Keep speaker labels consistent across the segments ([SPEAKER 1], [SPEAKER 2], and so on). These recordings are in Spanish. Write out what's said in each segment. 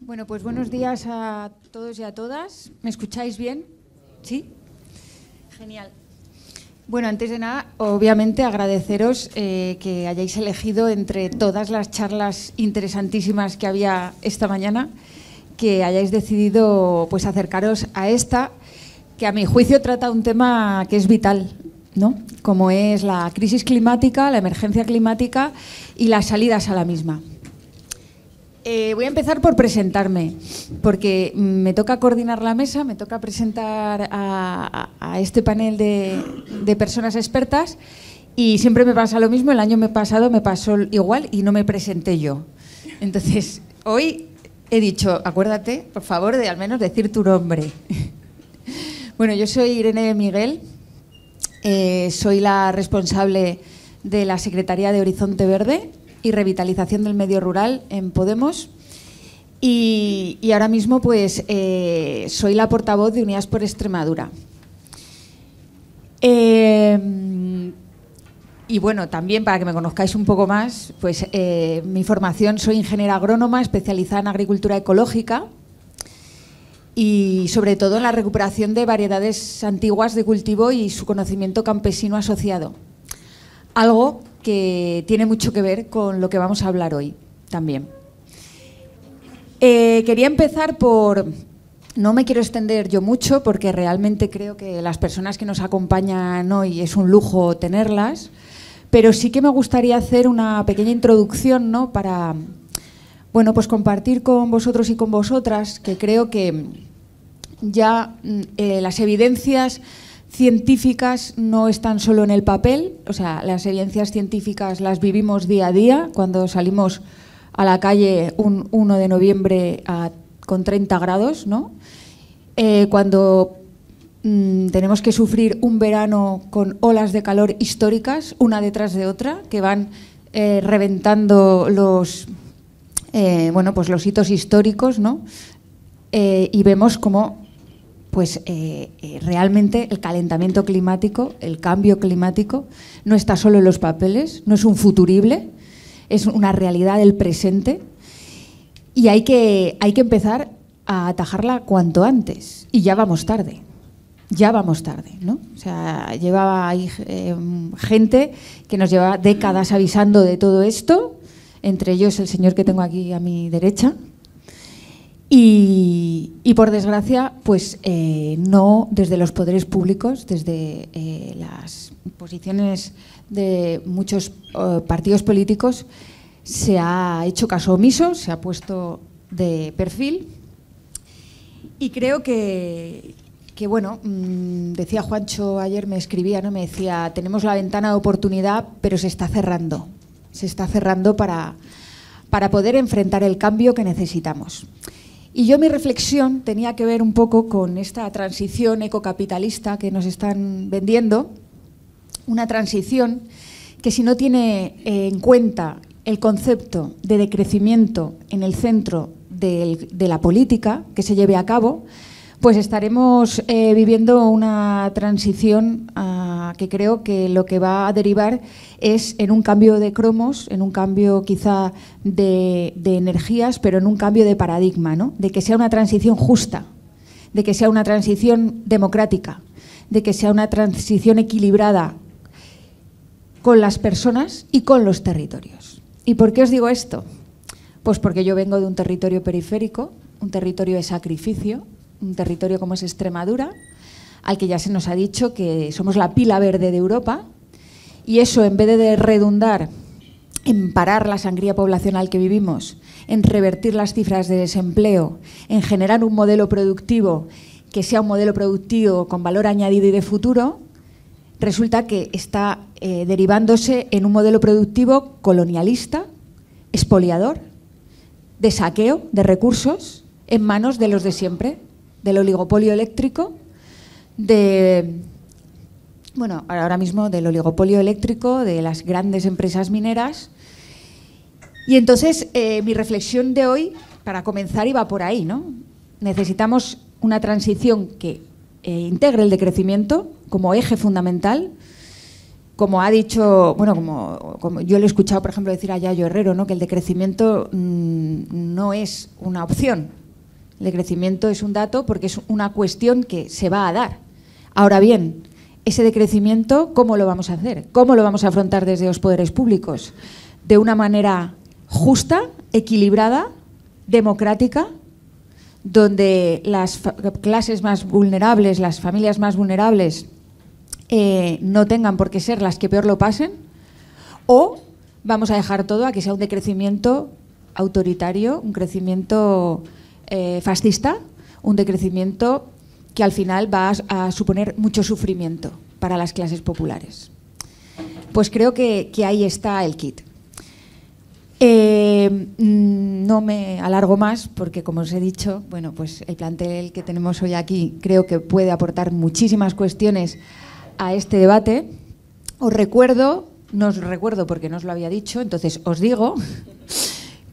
[SPEAKER 1] Bueno, pues buenos días a todos y a todas. ¿Me escucháis bien? ¿Sí? Genial. Bueno, antes de nada, obviamente agradeceros eh, que hayáis elegido entre todas las charlas interesantísimas que había esta mañana, que hayáis decidido pues acercaros a esta, que a mi juicio trata un tema que es vital, ¿no? Como es la crisis climática, la emergencia climática y las salidas a la misma. Eh, voy a empezar por presentarme, porque me toca coordinar la mesa, me toca presentar a, este panel de, personas expertas y siempre me pasa lo mismo, el año pasado me pasó igual y no me presenté yo. Entonces, hoy he dicho, acuérdate, por favor, de al menos decir tu nombre. bueno, yo soy Irene Miguel, eh, soy la responsable de la Secretaría de Horizonte Verde y revitalización del medio rural en Podemos. Y, ahora mismo pues eh, soy la portavoz de Unidas por Extremadura. Eh, y bueno, también para que me conozcáis un poco más, pues eh, mi formación soy ingeniera agrónoma especializada en agricultura ecológica y sobre todo en la recuperación de variedades antiguas de cultivo y su conocimiento campesino asociado. Algo que tiene mucho que ver con lo que vamos a hablar hoy también. Eh, quería empezar por... No me quiero extender yo mucho porque realmente creo que las personas que nos acompañan hoy es un lujo tenerlas, pero sí que me gustaría hacer una pequeña introducción ¿no? para bueno, pues compartir con vosotros y con vosotras que creo que ya mm, eh, las evidencias científicas no están solo en el papel, o sea, las evidencias científicas las vivimos día a día, cuando salimos a la calle un 1 de noviembre con 30 grados, ¿no? Eh, cuando mm, tenemos que sufrir un verano con olas de calor históricas, una detrás de otra, que van eh, reventando los, eh, bueno, pues los hitos históricos, ¿no? y vemos cómo pues eh, eh, realmente el calentamiento climático, el cambio climático, no está solo en los papeles, no es un futurible, es una realidad del presente y hay que, hay que empezar a atajarla cuanto antes. Y ya vamos tarde, ya vamos tarde, ¿no? O sea, llevaba em, gente que nos llevaba décadas avisando de todo esto, entre ellos el señor que tengo aquí a mi derecha, y, por desgracia, pues eh, no desde los poderes públicos, desde eh, las posiciones de muchos eh, partidos políticos, se ha hecho caso omiso, se ha puesto de perfil. Y creo que, bueno, mm, decía Juancho ayer, me escribía, ¿no? me decía, tenemos la ventana de oportunidad, pero se está cerrando. Se está cerrando para poder enfrentar el cambio que necesitamos. Y yo mi reflexión tenía que ver un poco con esta transición ecocapitalista que nos están vendiendo, una transición que si no tiene eh, en cuenta el concepto de decrecimiento en el centro de la política que se lleve a cabo, pues estaremos eh, viviendo una transición ah, que creo que lo que va a derivar es en un cambio de cromos, en un cambio quizá de, de energías, pero en un cambio de paradigma, ¿no? de que sea una transición justa, de que sea una transición democrática, de que sea una transición equilibrada con las personas y con los territorios. ¿Y por qué os digo esto? Pues porque yo vengo de un territorio periférico, un territorio de sacrificio, un territorio como es Extremadura, al que ya se nos ha dicho que somos la pila verde de Europa, y eso en vez de redundar en parar la sangría poblacional que vivimos, en revertir las cifras de desempleo, en generar un modelo productivo que sea un modelo productivo con valor añadido y de futuro, resulta que está eh, derivándose en un modelo productivo colonialista, expoliador, de saqueo de recursos en manos de los de siempre, del oligopolio eléctrico de, bueno, ahora mismo del oligopolio eléctrico, de las grandes empresas mineras. Y entonces eh, mi reflexión de hoy, para comenzar, iba por ahí, ¿no? Necesitamos una transición que eh, integre el decrecimiento como eje fundamental, como ha dicho, bueno, como, como, yo lo he escuchado, por ejemplo, decir a Yayo Herrero, ¿no? que el decrecimiento mm, no es una opción. El decrecimiento es un dato porque es una cuestión que se va a dar. Ahora bien, ese decrecimiento, ¿cómo lo vamos a hacer? ¿Cómo lo vamos a afrontar desde los poderes públicos? ¿De una manera justa, equilibrada, democrática? donde las clases más vulnerables, las familias más vulnerables, eh, no tengan por qué ser las que peor lo pasen, o vamos a dejar todo a que sea un decrecimiento autoritario, un crecimiento eh, fascista, un decrecimiento que al final va a, suponer mucho sufrimiento para las clases populares. Pues creo que, ahí está el kit. Eh, mm, no me alargo más porque, como os he dicho, bueno, pues el plantel que tenemos hoy aquí creo que puede aportar muchísimas cuestiones a este debate. Os recuerdo, no os recuerdo porque no os lo había dicho, entonces os digo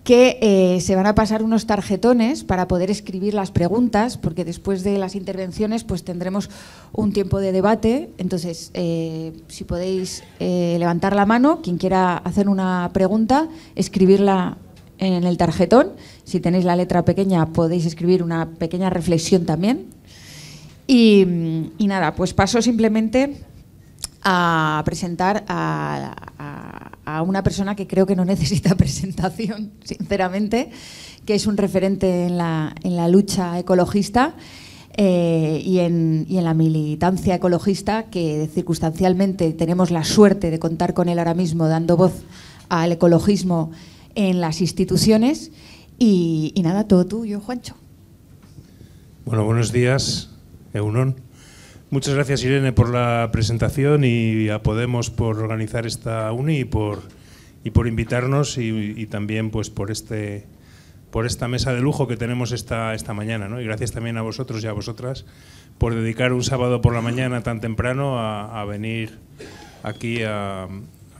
[SPEAKER 1] que eh, se van a pasar unos tarjetones para poder escribir las preguntas, porque después de las intervenciones pues tendremos un tiempo de debate. Entonces, eh, si podéis eh, levantar la mano, quien quiera hacer una pregunta, escribirla en el tarjetón. Si tenéis la letra pequeña, podéis escribir una pequeña reflexión también. Y, nada, pues paso simplemente a presentar a a una persona que creo que no necesita presentación, sinceramente, que es un referente en la, en la lucha ecologista eh, y, en, la militancia ecologista, que circunstancialmente tenemos la suerte de contar con él ahora mismo, dando voz al ecologismo en las instituciones. Y, nada, todo tuyo, Juancho.
[SPEAKER 2] Bueno, buenos días, Eunon. Muchas gracias Irene por la presentación y a Podemos por organizar esta uni y por, y por invitarnos y, también pues por este por esta mesa de lujo que tenemos esta, esta mañana. ¿no? Y gracias también a vosotros y a vosotras por dedicar un sábado por la mañana tan temprano a, venir aquí a,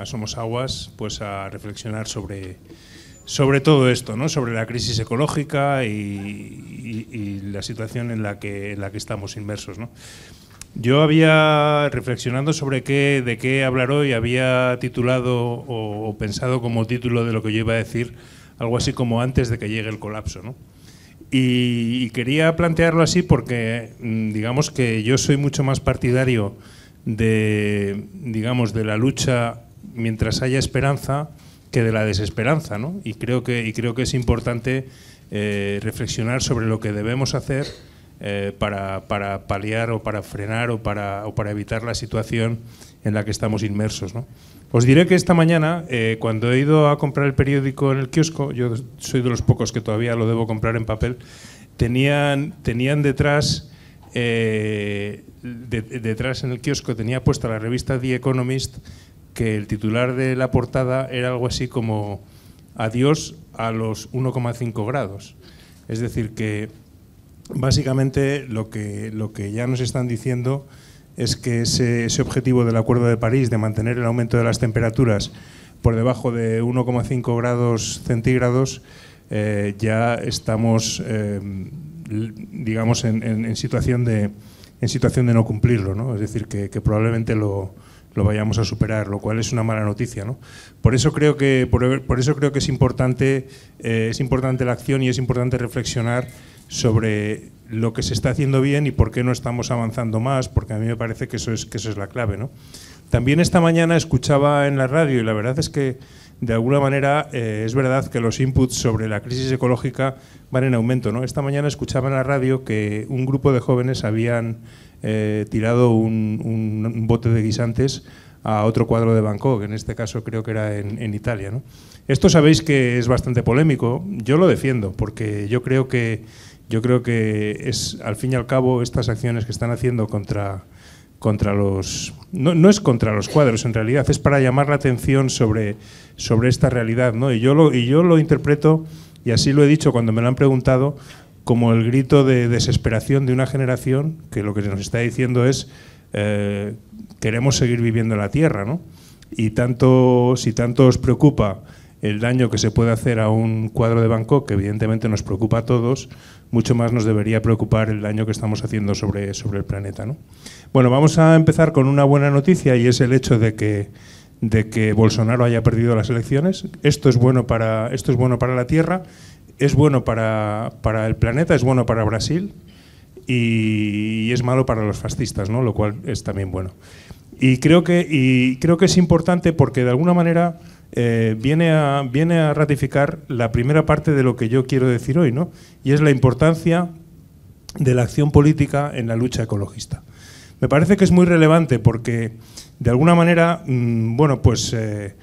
[SPEAKER 2] Somos Aguas pues a reflexionar sobre, sobre todo esto, ¿no? sobre la crisis ecológica y, y la situación en la que, en la que estamos inmersos. ¿no? Yo había, reflexionando sobre qué, de qué hablar hoy, había titulado o, pensado como título de lo que yo iba a decir, algo así como antes de que llegue el colapso, ¿no? y, quería plantearlo así porque, mm, digamos que yo soy mucho más partidario de, digamos, de la lucha mientras haya esperanza que de la desesperanza, ¿no? Y creo que, y creo que es importante eh, reflexionar sobre lo que debemos hacer eh, para, paliar o para frenar o para, para, evitar la situación en la que estamos inmersos. Os diré que esta mañana, eh, cuando he ido a comprar el periódico en el kiosco, yo soy de los pocos que todavía lo debo comprar en papel, tenían, tenían detrás, eh, detrás en el kiosco, tenía puesta la revista The Economist, que el titular de la portada era algo así como Adiós a los 1,5 grados. Es decir, que básicamente lo que, lo que ya nos están diciendo es que ese, objetivo del Acuerdo de París de mantener el aumento de las temperaturas por debajo de 1,5 grados centígrados, eh, ya estamos, eh, digamos, en, situación de, en situación de no cumplirlo, ¿no? Es decir, que, probablemente lo, vayamos a superar, lo cual es una mala noticia. Por, eso creo que, por, eso creo que es importante, eh, es importante la acción y es importante reflexionar sobre lo que se está haciendo bien y por qué no estamos avanzando más, porque a mí me parece que eso es, que es la clave. ¿no? También esta mañana escuchaba en la radio y la verdad es que de alguna manera eh, es verdad que los inputs sobre la crisis ecológica van en aumento. ¿no? Esta mañana escuchaba en la radio que un grupo de jóvenes habían eh, tirado un, bote de guisantes a otro cuadro de Bangkok, en este caso creo que era en, Italia. Esto sabéis que es bastante polémico, yo lo defiendo, porque yo creo que yo creo que es, al fin y al cabo, estas acciones que están haciendo contra, contra los... No, es contra los cuadros, en realidad, es para llamar la atención sobre, sobre esta realidad. ¿no? Y, yo lo, y yo lo interpreto, y así lo he dicho cuando me lo han preguntado, como el grito de desesperación de una generación que lo que nos está diciendo es eh, queremos seguir viviendo en la Tierra. ¿no? Y tanto, si tanto os preocupa el daño que se puede hacer a un cuadro de Bangkok, que evidentemente nos preocupa a todos, mucho más nos debería preocupar el daño que estamos haciendo sobre, sobre el planeta. ¿no? Bueno, vamos a empezar con una buena noticia y es el hecho de que, de que Bolsonaro haya perdido las elecciones. Esto es bueno para, esto es bueno para la Tierra, es bueno para, para el planeta, es bueno para Brasil y, es malo para los fascistas, ¿no? lo cual es también bueno. Y creo que, y creo que es importante porque de alguna manera eh, viene, a, viene a ratificar la primera parte de lo que yo quiero decir hoy, ¿no? y es la importancia de la acción política en la lucha ecologista. Me parece que es muy relevante porque, de alguna manera, mm, bueno, pues... Eh,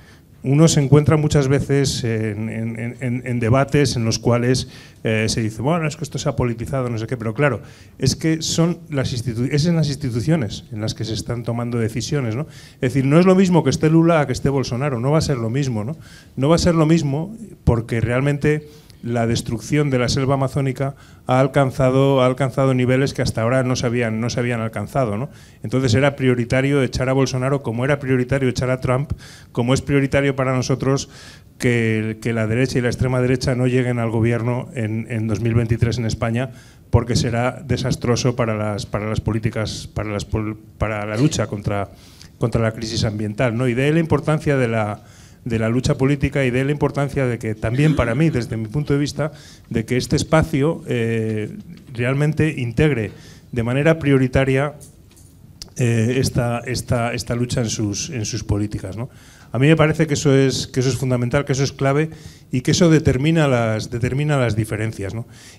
[SPEAKER 2] uno se encuentra muchas veces en, debates en los cuales eh, se dice, bueno, es que esto se ha politizado, no sé qué, pero claro, es que son las, instituciones las instituciones en las que se están tomando decisiones, ¿no? Es decir, no es lo mismo que esté Lula a que esté Bolsonaro, no va a ser lo mismo, ¿no? No va a ser lo mismo porque realmente la destrucción de la selva amazónica ha alcanzado, ha alcanzado niveles que hasta ahora no se habían, no se habían alcanzado. ¿no? Entonces era prioritario echar a Bolsonaro como era prioritario echar a Trump, como es prioritario para nosotros que, la derecha y la extrema derecha no lleguen al gobierno en, 2023 en España porque será desastroso para las, para las políticas, para, las, para la lucha contra, contra la crisis ambiental. ¿no? Y de la importancia de la, de la lucha política y de la importancia de que también para mí, desde mi punto de vista, de que este espacio eh, realmente integre de manera prioritaria eh, esta, esta, lucha en sus, en sus políticas. ¿no? A mí me parece que eso es, que eso es fundamental, que eso es clave y que eso determina las, determina las diferencias.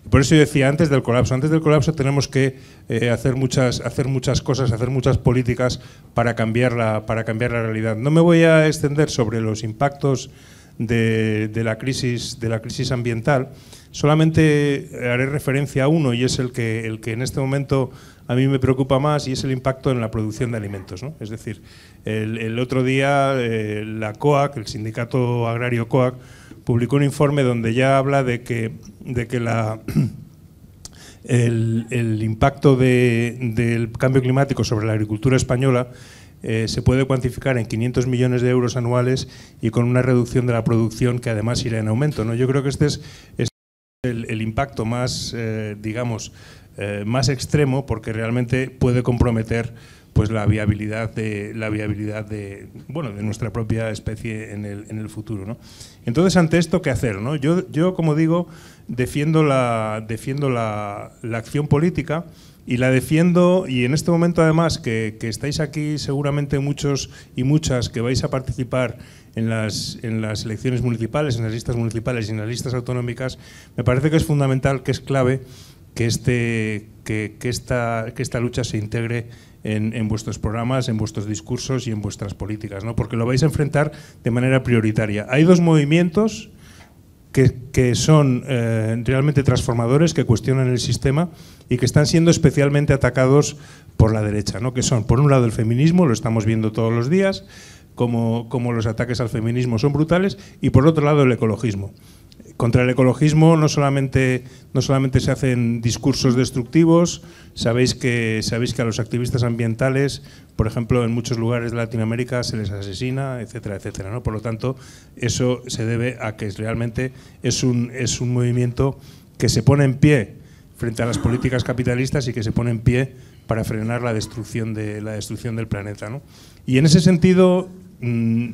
[SPEAKER 2] Y por eso yo decía antes del colapso, antes del colapso tenemos que eh, hacer, muchas, hacer muchas cosas, hacer muchas políticas para cambiar, la, para cambiar la realidad. No me voy a extender sobre los impactos de, la, crisis, de la crisis ambiental, solamente haré referencia a uno y es el que, el que en este momento a mí me preocupa más y es el impacto en la producción de alimentos. ¿no? Es decir, el, otro día eh, la COAC, el sindicato agrario COAC, publicó un informe donde ya habla de que, de que la, el, impacto del cambio climático sobre la agricultura española eh, se puede cuantificar en 500 millones de euros anuales y con una reducción de la producción que además irá en aumento. ¿no? Yo creo que este es, este el, impacto más, eh, digamos, eh, más extremo porque realmente puede comprometer pues la viabilidad de la viabilidad de bueno de nuestra propia especie en el, en el futuro ¿no? entonces ante esto qué hacer no yo yo como digo defiendo la defiendo la, la acción política y la defiendo y en este momento además que, que, estáis aquí seguramente muchos y muchas que vais a participar en las, en las elecciones municipales, en las listas municipales y en las listas autonómicas, me parece que es fundamental, que es clave que, este, que, esta, que esta lucha se integre en, vuestros programas, en vuestros discursos y en vuestras políticas, ¿no? porque lo vais a enfrentar de manera prioritaria. Hay dos movimientos que, son eh, realmente transformadores, que cuestionan el sistema y que están siendo especialmente atacados por la derecha, ¿no? que son, por un lado, el feminismo, lo estamos viendo todos los días, como, como los ataques al feminismo son brutales, y por otro lado, el ecologismo. Contra el ecologismo no solamente, no solamente se hacen discursos destructivos, sabéis que, sabéis que a los activistas ambientales, por ejemplo, en muchos lugares de Latinoamérica se les asesina, etcétera, etcétera. ¿no? Por lo tanto, eso se debe a que realmente es un, es un movimiento que se pone en pie frente a las políticas capitalistas y que se pone en pie para frenar la destrucción, de, la destrucción del planeta. Y en ese sentido, mm,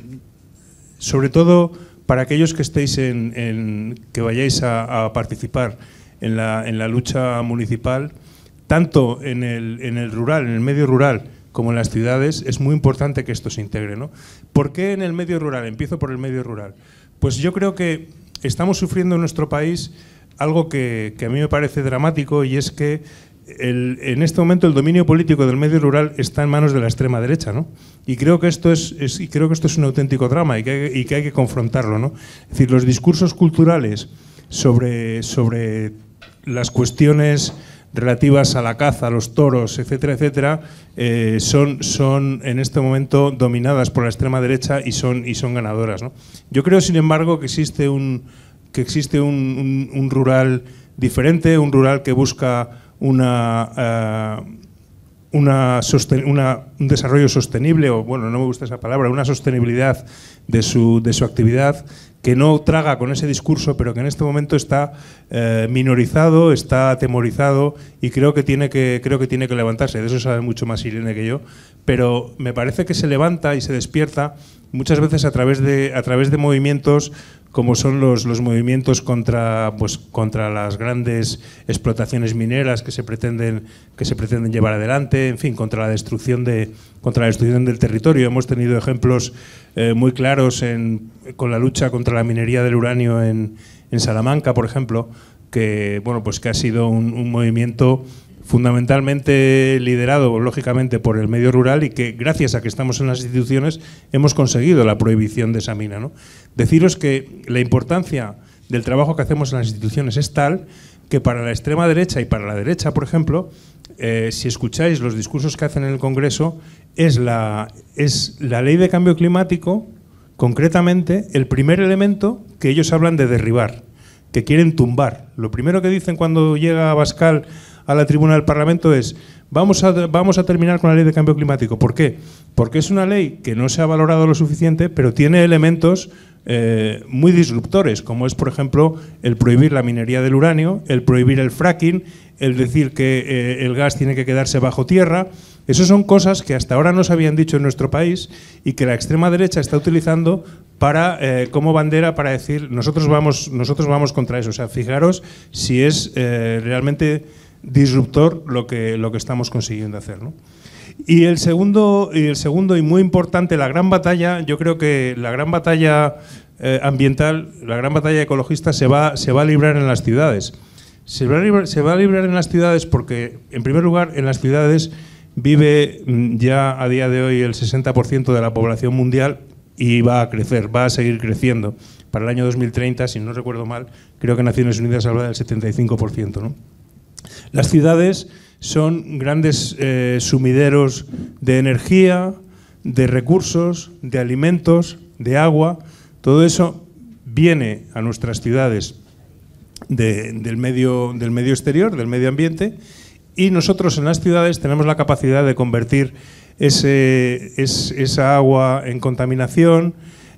[SPEAKER 2] sobre todo para aquellos que estéis en, que vayáis a, participar en la, en la, lucha municipal, tanto en el, rural, en el medio rural, como en las ciudades, es muy importante que esto se integre. ¿no? ¿Por qué en el medio rural? Empiezo por el medio rural. Pues yo creo que estamos sufriendo en nuestro país algo que, que a mí me parece dramático y es que en este momento el dominio político del medio rural está en manos de la extrema derecha, ¿no? Y creo que esto es, y creo que esto es un auténtico drama y que, hay, que confrontarlo, Es decir, los discursos culturales sobre, sobre las cuestiones relativas a la caza, a los toros, etcétera, etcétera, eh, son, son en este momento dominadas por la extrema derecha y son, y son ganadoras. Yo creo, sin embargo, que existe un, que existe un rural diferente, un rural que busca una, eh, una, un desarrollo sostenible, o bueno, no me gusta esa palabra, una sostenibilidad de su, de su actividad que no traga con ese discurso, pero que en este momento está eh, minorizado, está atemorizado y creo que, tiene que, creo que tiene que levantarse. De eso sabe mucho más Irene que yo, pero me parece que se levanta y se despierta muchas veces a través de, a través de movimientos como son los, los movimientos contra, pues, contra las grandes explotaciones mineras que se pretenden que se pretenden llevar adelante, en fin, contra la destrucción de contra la destrucción del territorio. Hemos tenido ejemplos eh, muy claros en, con la lucha contra la minería del uranio en, Salamanca, por ejemplo, que bueno, pues que ha sido un, un movimiento fundamentalmente liderado, lógicamente, por el medio rural y que, gracias a que estamos en las instituciones, hemos conseguido la prohibición de esa mina. ¿no? Deciros que la importancia del trabajo que hacemos en las instituciones es tal que para la extrema derecha y para la derecha, por ejemplo, eh, si escucháis los discursos que hacen en el Congreso, es la, es la ley de cambio climático, concretamente, el primer elemento que ellos hablan de derribar, que quieren tumbar. Lo primero que dicen cuando llega Bascal a la tribuna del Parlamento es vamos a, vamos a terminar con la ley de cambio climático. ¿Por qué? Porque es una ley que no se ha valorado lo suficiente, pero tiene elementos eh, muy disruptores, como es, por ejemplo, el prohibir la minería del uranio, el prohibir el fracking, el decir que eh, el gas tiene que quedarse bajo tierra. Esas son cosas que hasta ahora no se habían dicho en nuestro país y que la extrema derecha está utilizando para, eh, como bandera para decir nosotros vamos, nosotros vamos contra eso. O sea, fijaros si es realmente disruptor lo que, lo que estamos consiguiendo hacer. ¿no? Y el segundo, y el segundo y muy importante, la gran batalla, yo creo que la gran batalla eh, ambiental, la gran batalla ecologista se va, se va a librar en las ciudades. Se va, a librar, en las ciudades porque, en primer lugar, en las ciudades vive mm, ya a día de hoy el 60% de la población mundial y va a crecer, va a seguir creciendo. Para el año 2030, si no recuerdo mal, creo que Naciones Unidas habla del 75%. Las ciudades son grandes eh, sumideros de energía, de recursos, de alimentos, de agua. Todo eso viene a nuestras ciudades del, medio, exterior, del medio ambiente, y nosotros en las ciudades tenemos la capacidad de convertir esa agua en contaminación,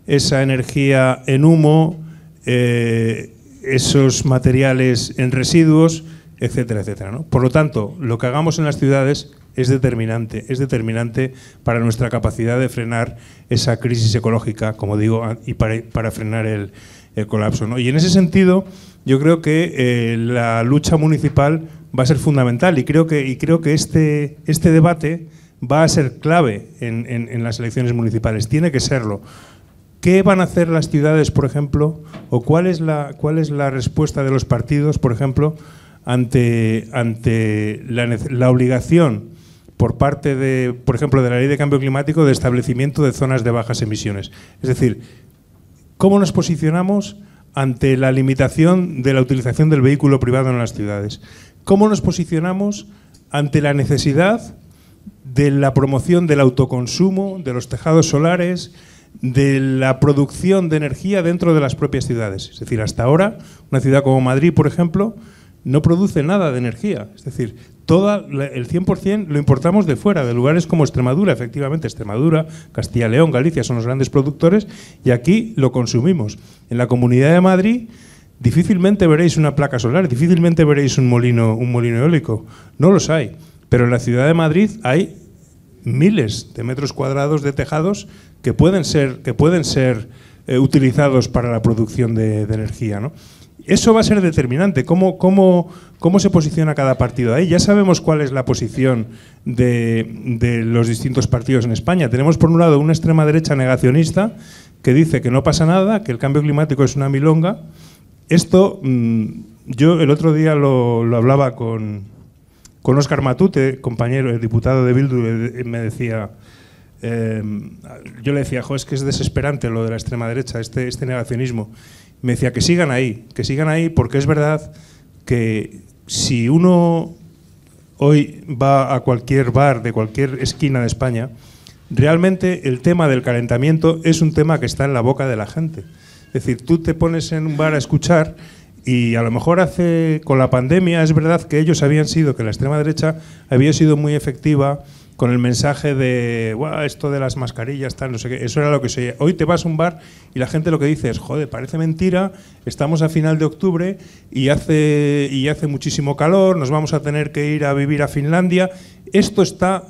[SPEAKER 2] esa energía en humo, eh, esos materiales en residuos etcétera, etcétera. ¿no? Por lo tanto, lo que hagamos en las ciudades es determinante, es determinante para nuestra capacidad de frenar esa crisis ecológica, como digo, y para, frenar el, colapso. Y en ese sentido, yo creo que eh, la lucha municipal va a ser fundamental y creo que, y creo que este, este debate va a ser clave en, las elecciones municipales, tiene que serlo. ¿Qué van a hacer las ciudades, por ejemplo? ¿O cuál es la, cuál es la respuesta de los partidos, por ejemplo? ante, la, la obligación por parte de, por ejemplo, de la Ley de Cambio Climático de establecimiento de zonas de bajas emisiones. Es decir, ¿cómo nos posicionamos ante la limitación de la utilización del vehículo privado en las ciudades? ¿Cómo nos posicionamos ante la necesidad de la promoción del autoconsumo, de los tejados solares, de la producción de energía dentro de las propias ciudades? Es decir, hasta ahora, una ciudad como Madrid, por ejemplo, no produce nada de energía. Es decir, toda, el 100% lo importamos de fuera, de lugares como Extremadura, efectivamente, Extremadura, Castilla, León, Galicia son los grandes productores y aquí lo consumimos. En la Comunidad de Madrid difícilmente veréis una placa solar, difícilmente veréis un molino, un molino eólico, no los hay. Pero en la Ciudad de Madrid hay miles de metros cuadrados de tejados que pueden ser, que pueden ser eh, utilizados para la producción de, de energía. ¿no? eso va a ser determinante. ¿Cómo, se posiciona cada partido ahí? Ya sabemos cuál es la posición de, los distintos partidos en España. Tenemos, por un lado, una extrema derecha negacionista que dice que no pasa nada, que el cambio climático es una milonga. Esto, mm, yo el otro día lo, hablaba con, con Oscar Matute, compañero, el diputado de Bildu, me decía... Eh, yo le decía, jo, es que es desesperante lo de la extrema derecha, este, este negacionismo me decía que sigan ahí, que sigan ahí, porque es verdad que si uno hoy va a cualquier bar de cualquier esquina de España, realmente el tema del calentamiento es un tema que está en la boca de la gente. Es decir, tú te pones en un bar a escuchar y a lo mejor hace con la pandemia es verdad que ellos habían sido que la extrema derecha había sido muy efectiva con el mensaje de esto de las mascarillas, tal, no sé qué. Eso era lo que se Hoy te vas a un bar y la gente lo que dice es, joder, parece mentira, estamos a final de octubre y hace, y hace muchísimo calor, nos vamos a tener que ir a vivir a Finlandia. Esto está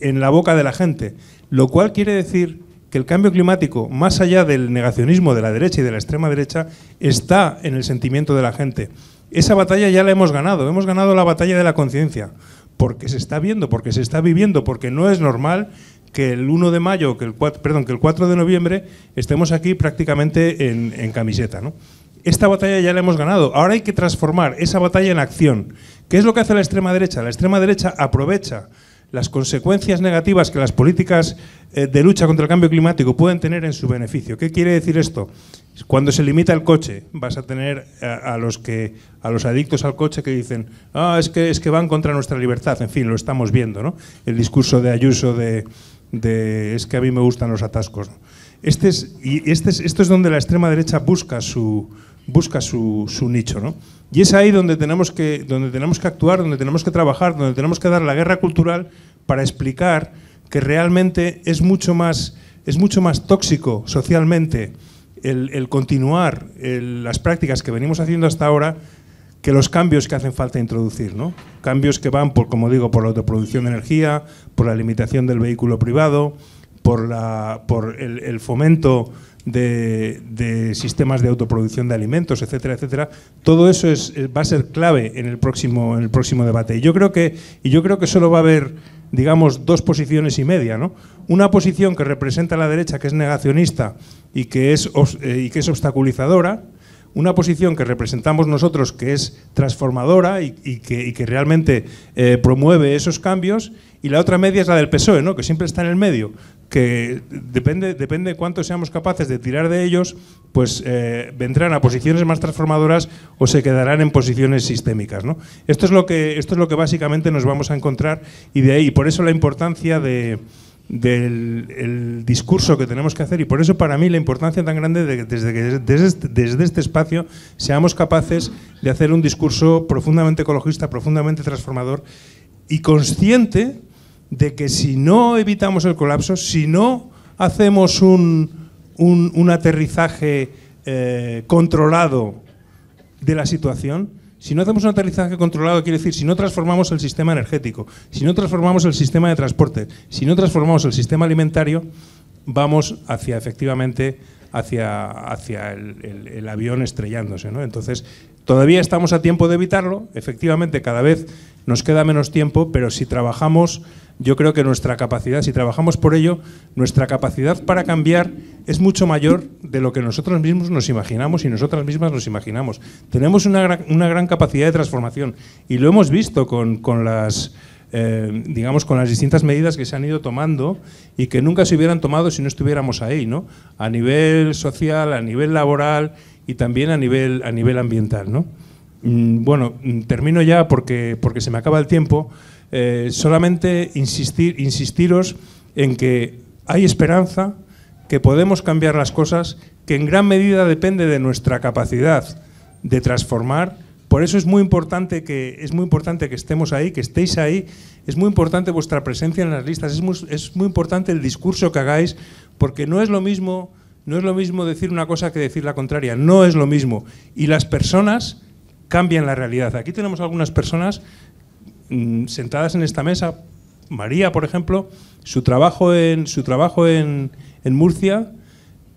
[SPEAKER 2] en la boca de la gente, lo cual quiere decir que el cambio climático, más allá del negacionismo de la derecha y de la extrema derecha, está en el sentimiento de la gente. Esa batalla ya la hemos ganado, hemos ganado la batalla de la conciencia porque se está viendo, porque se está viviendo, porque no es normal que el 1 de mayo, que el 4, perdón, que el 4 de noviembre estemos aquí prácticamente en, camiseta. Esta batalla ya la hemos ganado, ahora hay que transformar esa batalla en acción. ¿Qué es lo que hace la extrema derecha? La extrema derecha aprovecha las consecuencias negativas que las políticas eh, de lucha contra el cambio climático pueden tener en su beneficio. ¿Qué quiere decir esto? Cuando se limita el coche, vas a tener a, los adictos al coche que dicen, "Ah, es que es que van contra nuestra libertad." En fin, lo estamos viendo, ¿no? El discurso de Ayuso de, es que a mí me gustan los atascos. Este es, y este esto es donde la extrema derecha busca su busca su, nicho, Y es ahí donde tenemos que donde tenemos que actuar, donde tenemos que trabajar, donde tenemos que dar la guerra cultural para explicar que realmente es mucho más es mucho más tóxico socialmente el, continuar las prácticas que venimos haciendo hasta ahora que los cambios que hacen falta introducir, ¿no? Cambios que van por, como digo, por la autoproducción de energía, por la limitación del vehículo privado, por, la, por el fomento de, sistemas de autoproducción de alimentos, etcétera, etcétera. Todo eso es, eh, va a ser clave en el próximo, en el próximo debate. Y yo creo que, y yo creo que solo va a haber, digamos, dos posiciones y media, ¿no? Una posición que representa a la derecha, que es negacionista y que es, eh, y que es obstaculizadora, una posición que representamos nosotros que es transformadora y, que, que, realmente eh, promueve esos cambios, y la otra media es la del PSOE, ¿no? que siempre está en el medio, que depende, depende de cuánto seamos capaces de tirar de ellos, pues eh, vendrán a posiciones más transformadoras o se quedarán en posiciones sistémicas. ¿no? Esto, es lo que, esto es lo que básicamente nos vamos a encontrar y de ahí, por eso la importancia del discurso que tenemos que hacer y por eso para mí la importancia tan grande de que desde, desde, este, desde este espacio seamos capaces de hacer un discurso profundamente ecologista, profundamente transformador y consciente de que si no evitamos el colapso, si no hacemos un, aterrizaje eh, controlado de la situación, si no hacemos un aterrizaje controlado, quiere decir, si no transformamos el sistema energético, si no transformamos el sistema de transporte, si no transformamos el sistema alimentario, vamos hacia efectivamente hacia, hacia el, avión estrellándose. Entonces, todavía estamos a tiempo de evitarlo, efectivamente cada vez nos queda menos tiempo, pero si trabajamos yo creo que nuestra capacidad, si trabajamos por ello, nuestra capacidad para cambiar es mucho mayor de lo que nosotros mismos nos imaginamos y nosotras mismas nos imaginamos. Tenemos una gran, capacidad de transformación y lo hemos visto con, las... Eh, digamos, con las distintas medidas que se han ido tomando y que nunca se hubieran tomado si no estuviéramos ahí, ¿no? A nivel social, a nivel laboral y también a nivel, a nivel ambiental, ¿no? Mm, bueno, termino ya porque, porque se me acaba el tiempo. Eh, solamente insistir, insistiros en que hay esperanza, que podemos cambiar las cosas, que en gran medida depende de nuestra capacidad de transformar. Por eso es muy importante que, es muy importante que estemos ahí, que estéis ahí. Es muy importante vuestra presencia en las listas. Es muy, importante el discurso que hagáis, porque no es lo mismo no es lo mismo decir una cosa que decir la contraria, no es lo mismo. Y las personas cambian la realidad. Aquí tenemos algunas personas Mm, sentadas en esta mesa, María, por ejemplo, su trabajo en, su trabajo en, en Murcia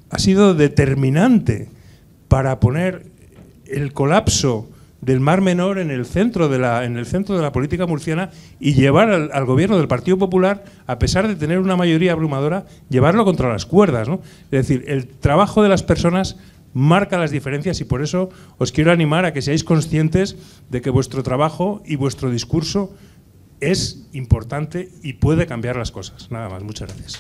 [SPEAKER 2] ha sido determinante para poner el colapso del Mar Menor en el centro de la, en el centro de la política murciana y llevar al, gobierno del Partido Popular, a pesar de tener una mayoría abrumadora, llevarlo contra las cuerdas. ¿no? Es decir, el trabajo de las personas marca las diferencias y por eso os quiero animar a que seáis conscientes de que vuestro trabajo y vuestro discurso es importante y puede cambiar las cosas. Nada más, muchas gracias.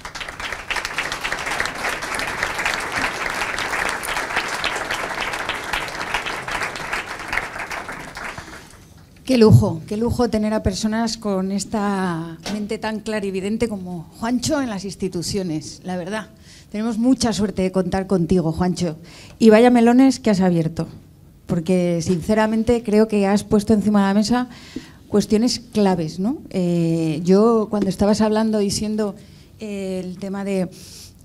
[SPEAKER 1] Qué lujo, qué lujo tener a personas con esta mente tan clarividente como Juancho en las instituciones, la verdad. Tenemos mucha suerte de contar contigo, Juancho. Y vaya melones que has abierto, porque sinceramente creo que has puesto encima de la mesa cuestiones claves. Eh, yo cuando estabas hablando diciendo eh, el tema de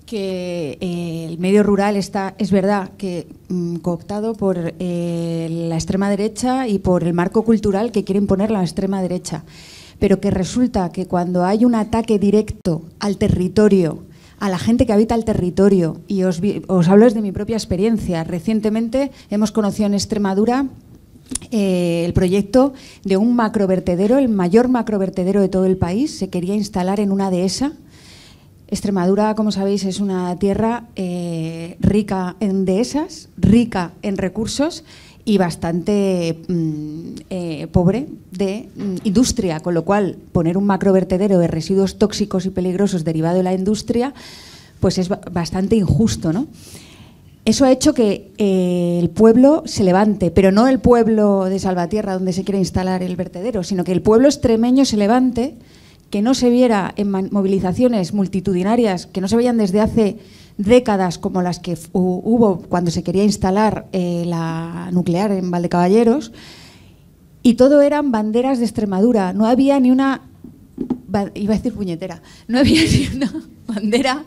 [SPEAKER 1] que eh, el medio rural está, es verdad, que mm, cooptado por la extrema derecha y por el marco cultural que quiere imponer la extrema derecha, pero que resulta que cuando hay un ataque directo al territorio, a la gente que habita el territorio. Y os, hablo desde mi propia experiencia. Recientemente hemos conocido en Extremadura eh, el proyecto de un macrovertedero, el mayor macrovertedero de todo el país. Se quería instalar en una dehesa. Extremadura, como sabéis, es una tierra eh, rica en dehesas, rica en recursos y bastante mm, eh, pobre de mm, industria, con lo cual poner un macro vertedero de residuos tóxicos y peligrosos derivado de la industria pues es bastante injusto. ¿no? Eso ha hecho que eh, el pueblo se levante, pero no el pueblo de Salvatierra donde se quiere instalar el vertedero, sino que el pueblo extremeño se levante que no se viera en movilizaciones multitudinarias, que no se veían desde hace décadas como las que hubo cuando se quería instalar eh, la nuclear en Valdecaballeros, y todo eran banderas de Extremadura, no había ni una, iba a decir puñetera, no había ni una bandera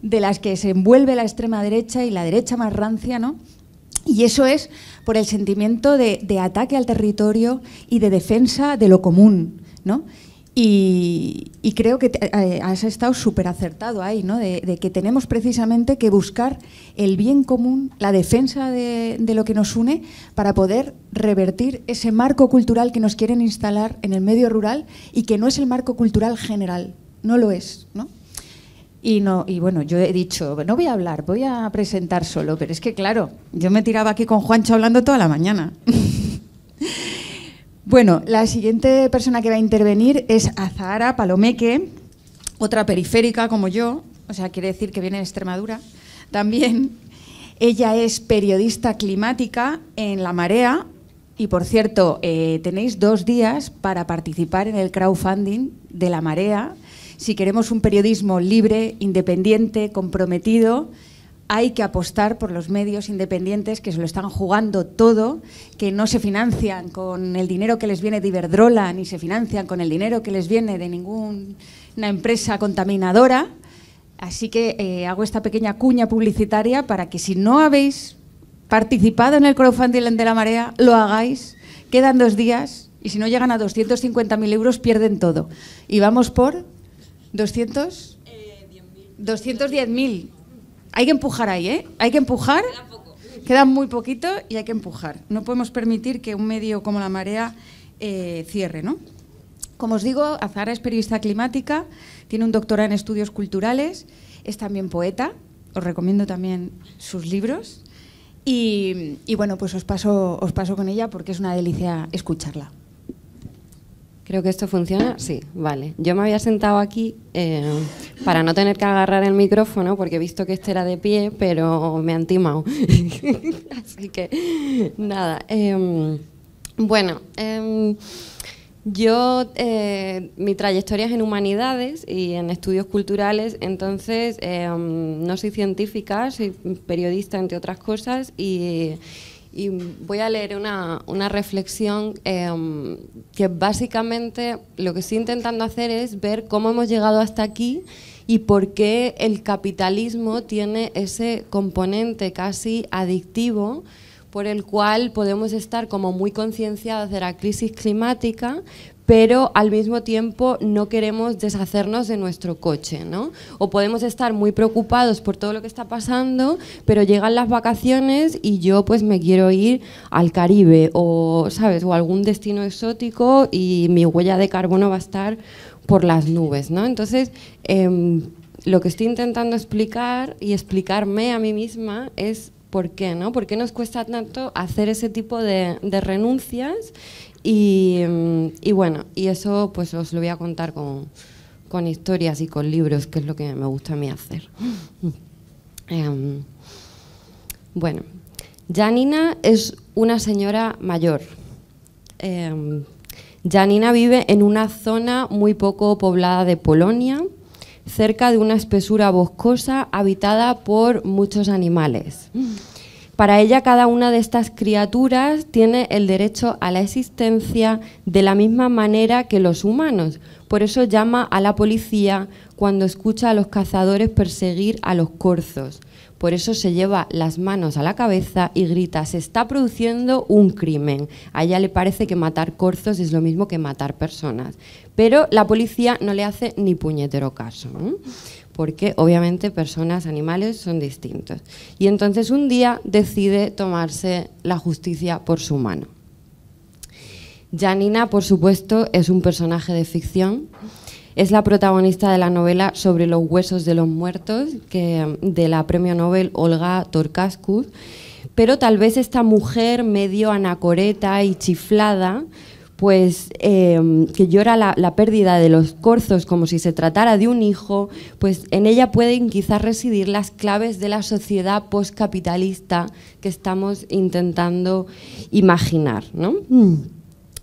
[SPEAKER 1] de las que se envuelve la extrema derecha y la derecha más rancia, ¿no? Y eso es por el sentimiento de, de ataque al territorio y de defensa de lo común, ¿no? Y, creo que eh, eh, has estado súper acertado ahí, ¿no? De, que tenemos precisamente que buscar el bien común, la defensa de, lo que nos une, para poder revertir ese marco cultural que nos quieren instalar en el medio rural y que no es el marco cultural general, no lo es, Y, no, y bueno, yo he dicho, no voy a hablar, voy a presentar solo, pero es que claro, yo me tiraba aquí con Juancho hablando toda la mañana. Bueno, la siguiente persona que va a intervenir es Azahara Palomeque, otra periférica como yo, o sea, quiere decir que viene de Extremadura también. Ella es periodista climática en La Marea y, por cierto, eh, tenéis dos días para participar en el crowdfunding de La Marea si queremos un periodismo libre, independiente, comprometido hay que apostar por los medios independientes que se lo están jugando todo, que no se financian con el dinero que les viene de Iberdrola, ni se financian con el dinero que les viene de ninguna empresa contaminadora. Así que eh, hago esta pequeña cuña publicitaria para que si no habéis participado en el crowdfunding de la marea, lo hagáis. Quedan dos días y si no llegan a 250.000 euros pierden todo. Y vamos por 200... 210.000. Eh, hay que empujar ahí, ¿eh? Hay que empujar. Queda, muy poquito y hay que empujar. No podemos permitir que un medio como la marea eh, cierre, ¿no? Como os digo, Azara es periodista climática, tiene un doctorado en estudios culturales, es también poeta, os recomiendo también sus libros. Y, y bueno, pues os paso, os paso con ella porque es una delicia escucharla. Creo que esto funciona. Sí, vale. Yo me había sentado aquí eh,
[SPEAKER 3] para no tener que agarrar el micrófono porque he visto que este era de pie, pero me han timado. Así que, nada. Em, bueno, em, yo, eh, mi trayectoria es en humanidades y en estudios culturales, entonces em, no soy científica, soy periodista, entre otras cosas, y y voy a leer una, reflexión em, que básicamente lo que estoy intentando hacer es ver cómo hemos llegado hasta aquí y por qué el capitalismo tiene ese componente casi adictivo por el cual podemos estar como muy concienciados de la crisis climática, pero al mismo tiempo no queremos deshacernos de nuestro coche, ¿no? O podemos estar muy preocupados por todo lo que está pasando, pero llegan las vacaciones y yo pues me quiero ir al Caribe o, ¿sabes? O algún destino exótico y mi huella de carbono va a estar por las nubes, ¿no? Entonces, em, lo que estoy intentando explicar y explicarme a mí misma es por qué, ¿no? ¿Por qué nos cuesta tanto hacer ese tipo de renuncias y, bueno, y eso pues os lo voy a contar con, historias y con libros, que es lo que me gusta a mí hacer. Em, bueno, Janina es una señora mayor. Em, Janina vive en una zona muy poco poblada de Polonia, cerca de una espesura boscosa habitada por muchos animales. Para ella cada una de estas criaturas tiene el derecho a la existencia de la misma manera que los humanos. Por eso llama a la policía cuando escucha a los cazadores perseguir a los corzos. Por eso se lleva las manos a la cabeza y grita, se está produciendo un crimen. A ella le parece que matar corzos es lo mismo que matar personas. Pero la policía no le hace ni puñetero caso porque obviamente personas, animales son distintos. Y entonces un día decide tomarse la justicia por su mano. Janina, por supuesto, es un personaje de ficción. Es la protagonista de la novela sobre los huesos de los muertos que, de la premio Nobel Olga Torkaskus. Pero tal vez esta mujer medio anacoreta y chiflada pues em, que llora la, pérdida de los corzos como si se tratara de un hijo, pues en ella pueden quizás residir las claves de la sociedad postcapitalista que estamos intentando imaginar. Mm.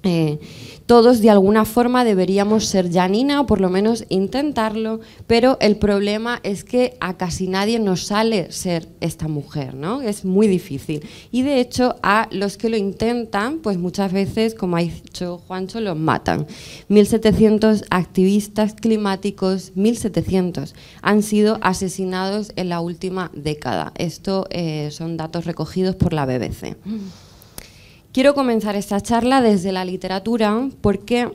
[SPEAKER 3] Eh, todos de alguna forma deberíamos ser Janina o por lo menos intentarlo, pero el problema es que a casi nadie nos sale ser esta mujer, ¿no? Es muy difícil. Y de hecho a los que lo intentan, pues muchas veces, como ha dicho Juancho, los matan. 1.700 activistas climáticos, 1.700 han sido asesinados en la última década. Esto eh, son datos recogidos por la BBC. Quiero comenzar esta charla desde la literatura porque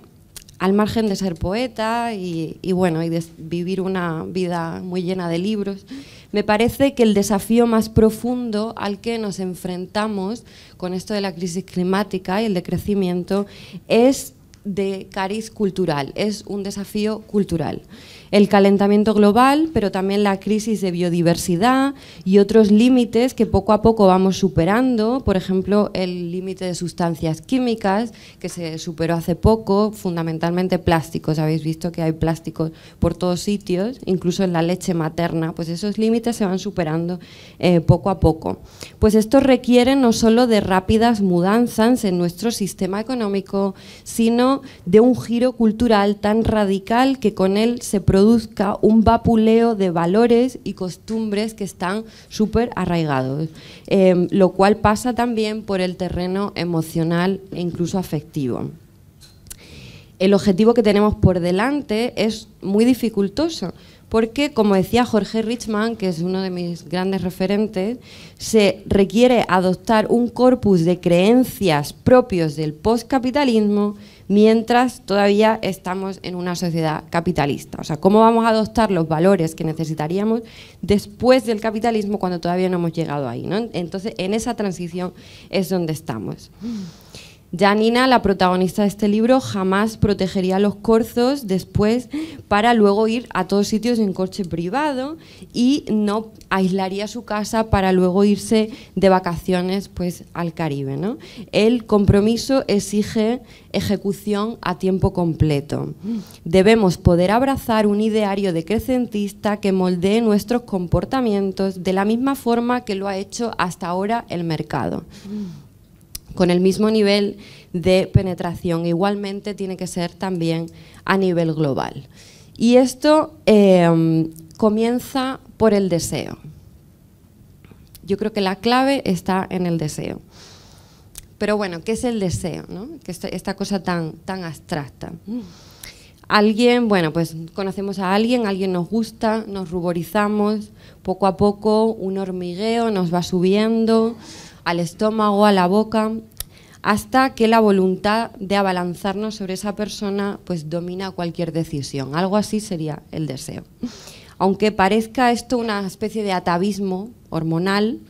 [SPEAKER 3] al margen de ser poeta y, bueno, y de vivir una vida muy llena de libros, me parece que el desafío más profundo al que nos enfrentamos con esto de la crisis climática y el decrecimiento es de cariz cultural, es un desafío cultural el calentamiento global, pero también la crisis de biodiversidad y otros límites que poco a poco vamos superando, por ejemplo, el límite de sustancias químicas que se superó hace poco, fundamentalmente plásticos, habéis visto que hay plásticos por todos sitios, incluso en la leche materna, pues esos límites se van superando eh, poco a poco. Pues esto requiere no solo de rápidas mudanzas en nuestro sistema económico, sino de un giro cultural tan radical que con él se produce produzca un vapuleo de valores y costumbres que están súper arraigados, em, lo cual pasa también por el terreno emocional e incluso afectivo. El objetivo que tenemos por delante es muy dificultoso, porque, como decía Jorge Richman, que es uno de mis grandes referentes, se requiere adoptar un corpus de creencias propios del postcapitalismo mientras todavía estamos en una sociedad capitalista. O sea, ¿cómo vamos a adoptar los valores que necesitaríamos después del capitalismo cuando todavía no hemos llegado ahí? ¿no? Entonces, en esa transición es donde estamos. Janina, la protagonista de este libro, jamás protegería a los corzos después para luego ir a todos sitios en coche privado y no aislaría su casa para luego irse de vacaciones pues, al Caribe. El compromiso exige ejecución a tiempo completo. Debemos poder abrazar un ideario decrecentista que moldee nuestros comportamientos de la misma forma que lo ha hecho hasta ahora el mercado con el mismo nivel de penetración. Igualmente tiene que ser también a nivel global. Y esto em, comienza por el deseo. Yo creo que la clave está en el deseo. Pero bueno, ¿qué es el deseo? esta, cosa tan, tan abstracta. Alguien, bueno, pues conocemos a alguien, alguien nos gusta, nos ruborizamos, poco a poco un hormigueo nos va subiendo, al estómago, a la boca, hasta que la voluntad de abalanzarnos sobre esa persona pues domina cualquier decisión. Algo así sería el deseo. Aunque parezca esto una especie de atavismo hormonal,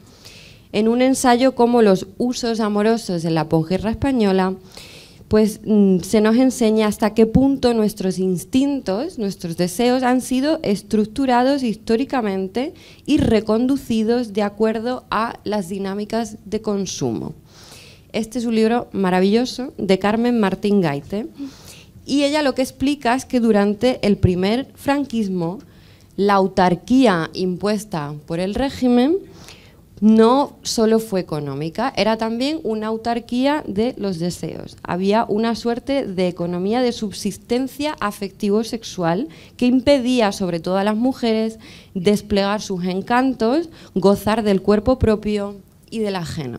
[SPEAKER 3] en un ensayo como los usos amorosos en la posguerra española, pues mm, se nos enseña hasta qué punto nuestros instintos, nuestros deseos han sido estructurados históricamente y reconducidos de acuerdo a las dinámicas de consumo. Este es un libro maravilloso de Carmen Martín Gaite y ella lo que explica es que durante el primer franquismo la autarquía impuesta por el régimen no solo fue económica, era también una autarquía de los deseos. Había una suerte de economía de subsistencia afectivo-sexual que impedía sobre todo a las mujeres desplegar sus encantos, gozar del cuerpo propio y del ajeno.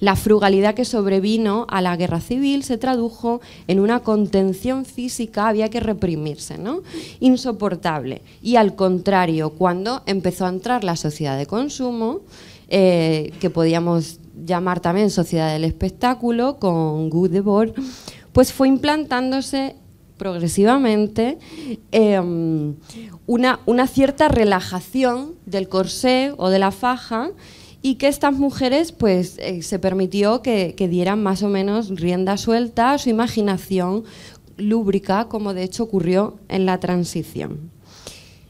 [SPEAKER 3] La frugalidad que sobrevino a la guerra civil se tradujo en una contención física, había que reprimirse, ¿no? Insoportable. Y al contrario, cuando empezó a entrar la sociedad de consumo, eh, que podíamos llamar también sociedad del espectáculo, con Good pues fue implantándose progresivamente em, una, una cierta relajación del corsé o de la faja y que estas mujeres pues eh, se permitió que, que dieran más o menos rienda suelta a su imaginación lúbrica, como de hecho ocurrió en la transición.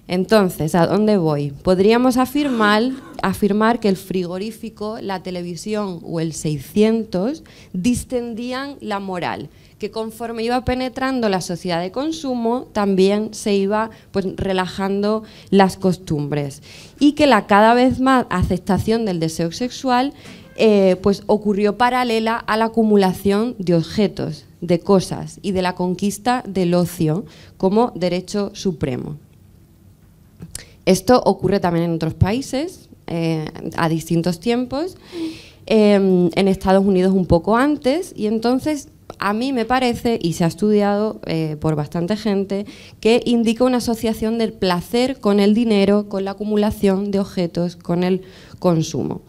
[SPEAKER 3] Entonces, ¿a dónde voy? Podríamos afirmar, afirmar, que el frigorífico, la televisión o el 600 distendían la moral, que conforme iba penetrando la sociedad de consumo, también se iba pues, relajando las costumbres y que la cada vez más aceptación del deseo sexual eh, pues, ocurrió paralela a la acumulación de objetos, de cosas y de la conquista del ocio como derecho supremo. Esto ocurre también en otros países eh, a distintos tiempos. Em, en Estados Unidos un poco antes y entonces a mí me parece, y se ha estudiado eh, por bastante gente, que indica una asociación del placer con el dinero, con la acumulación de objetos, con el consumo.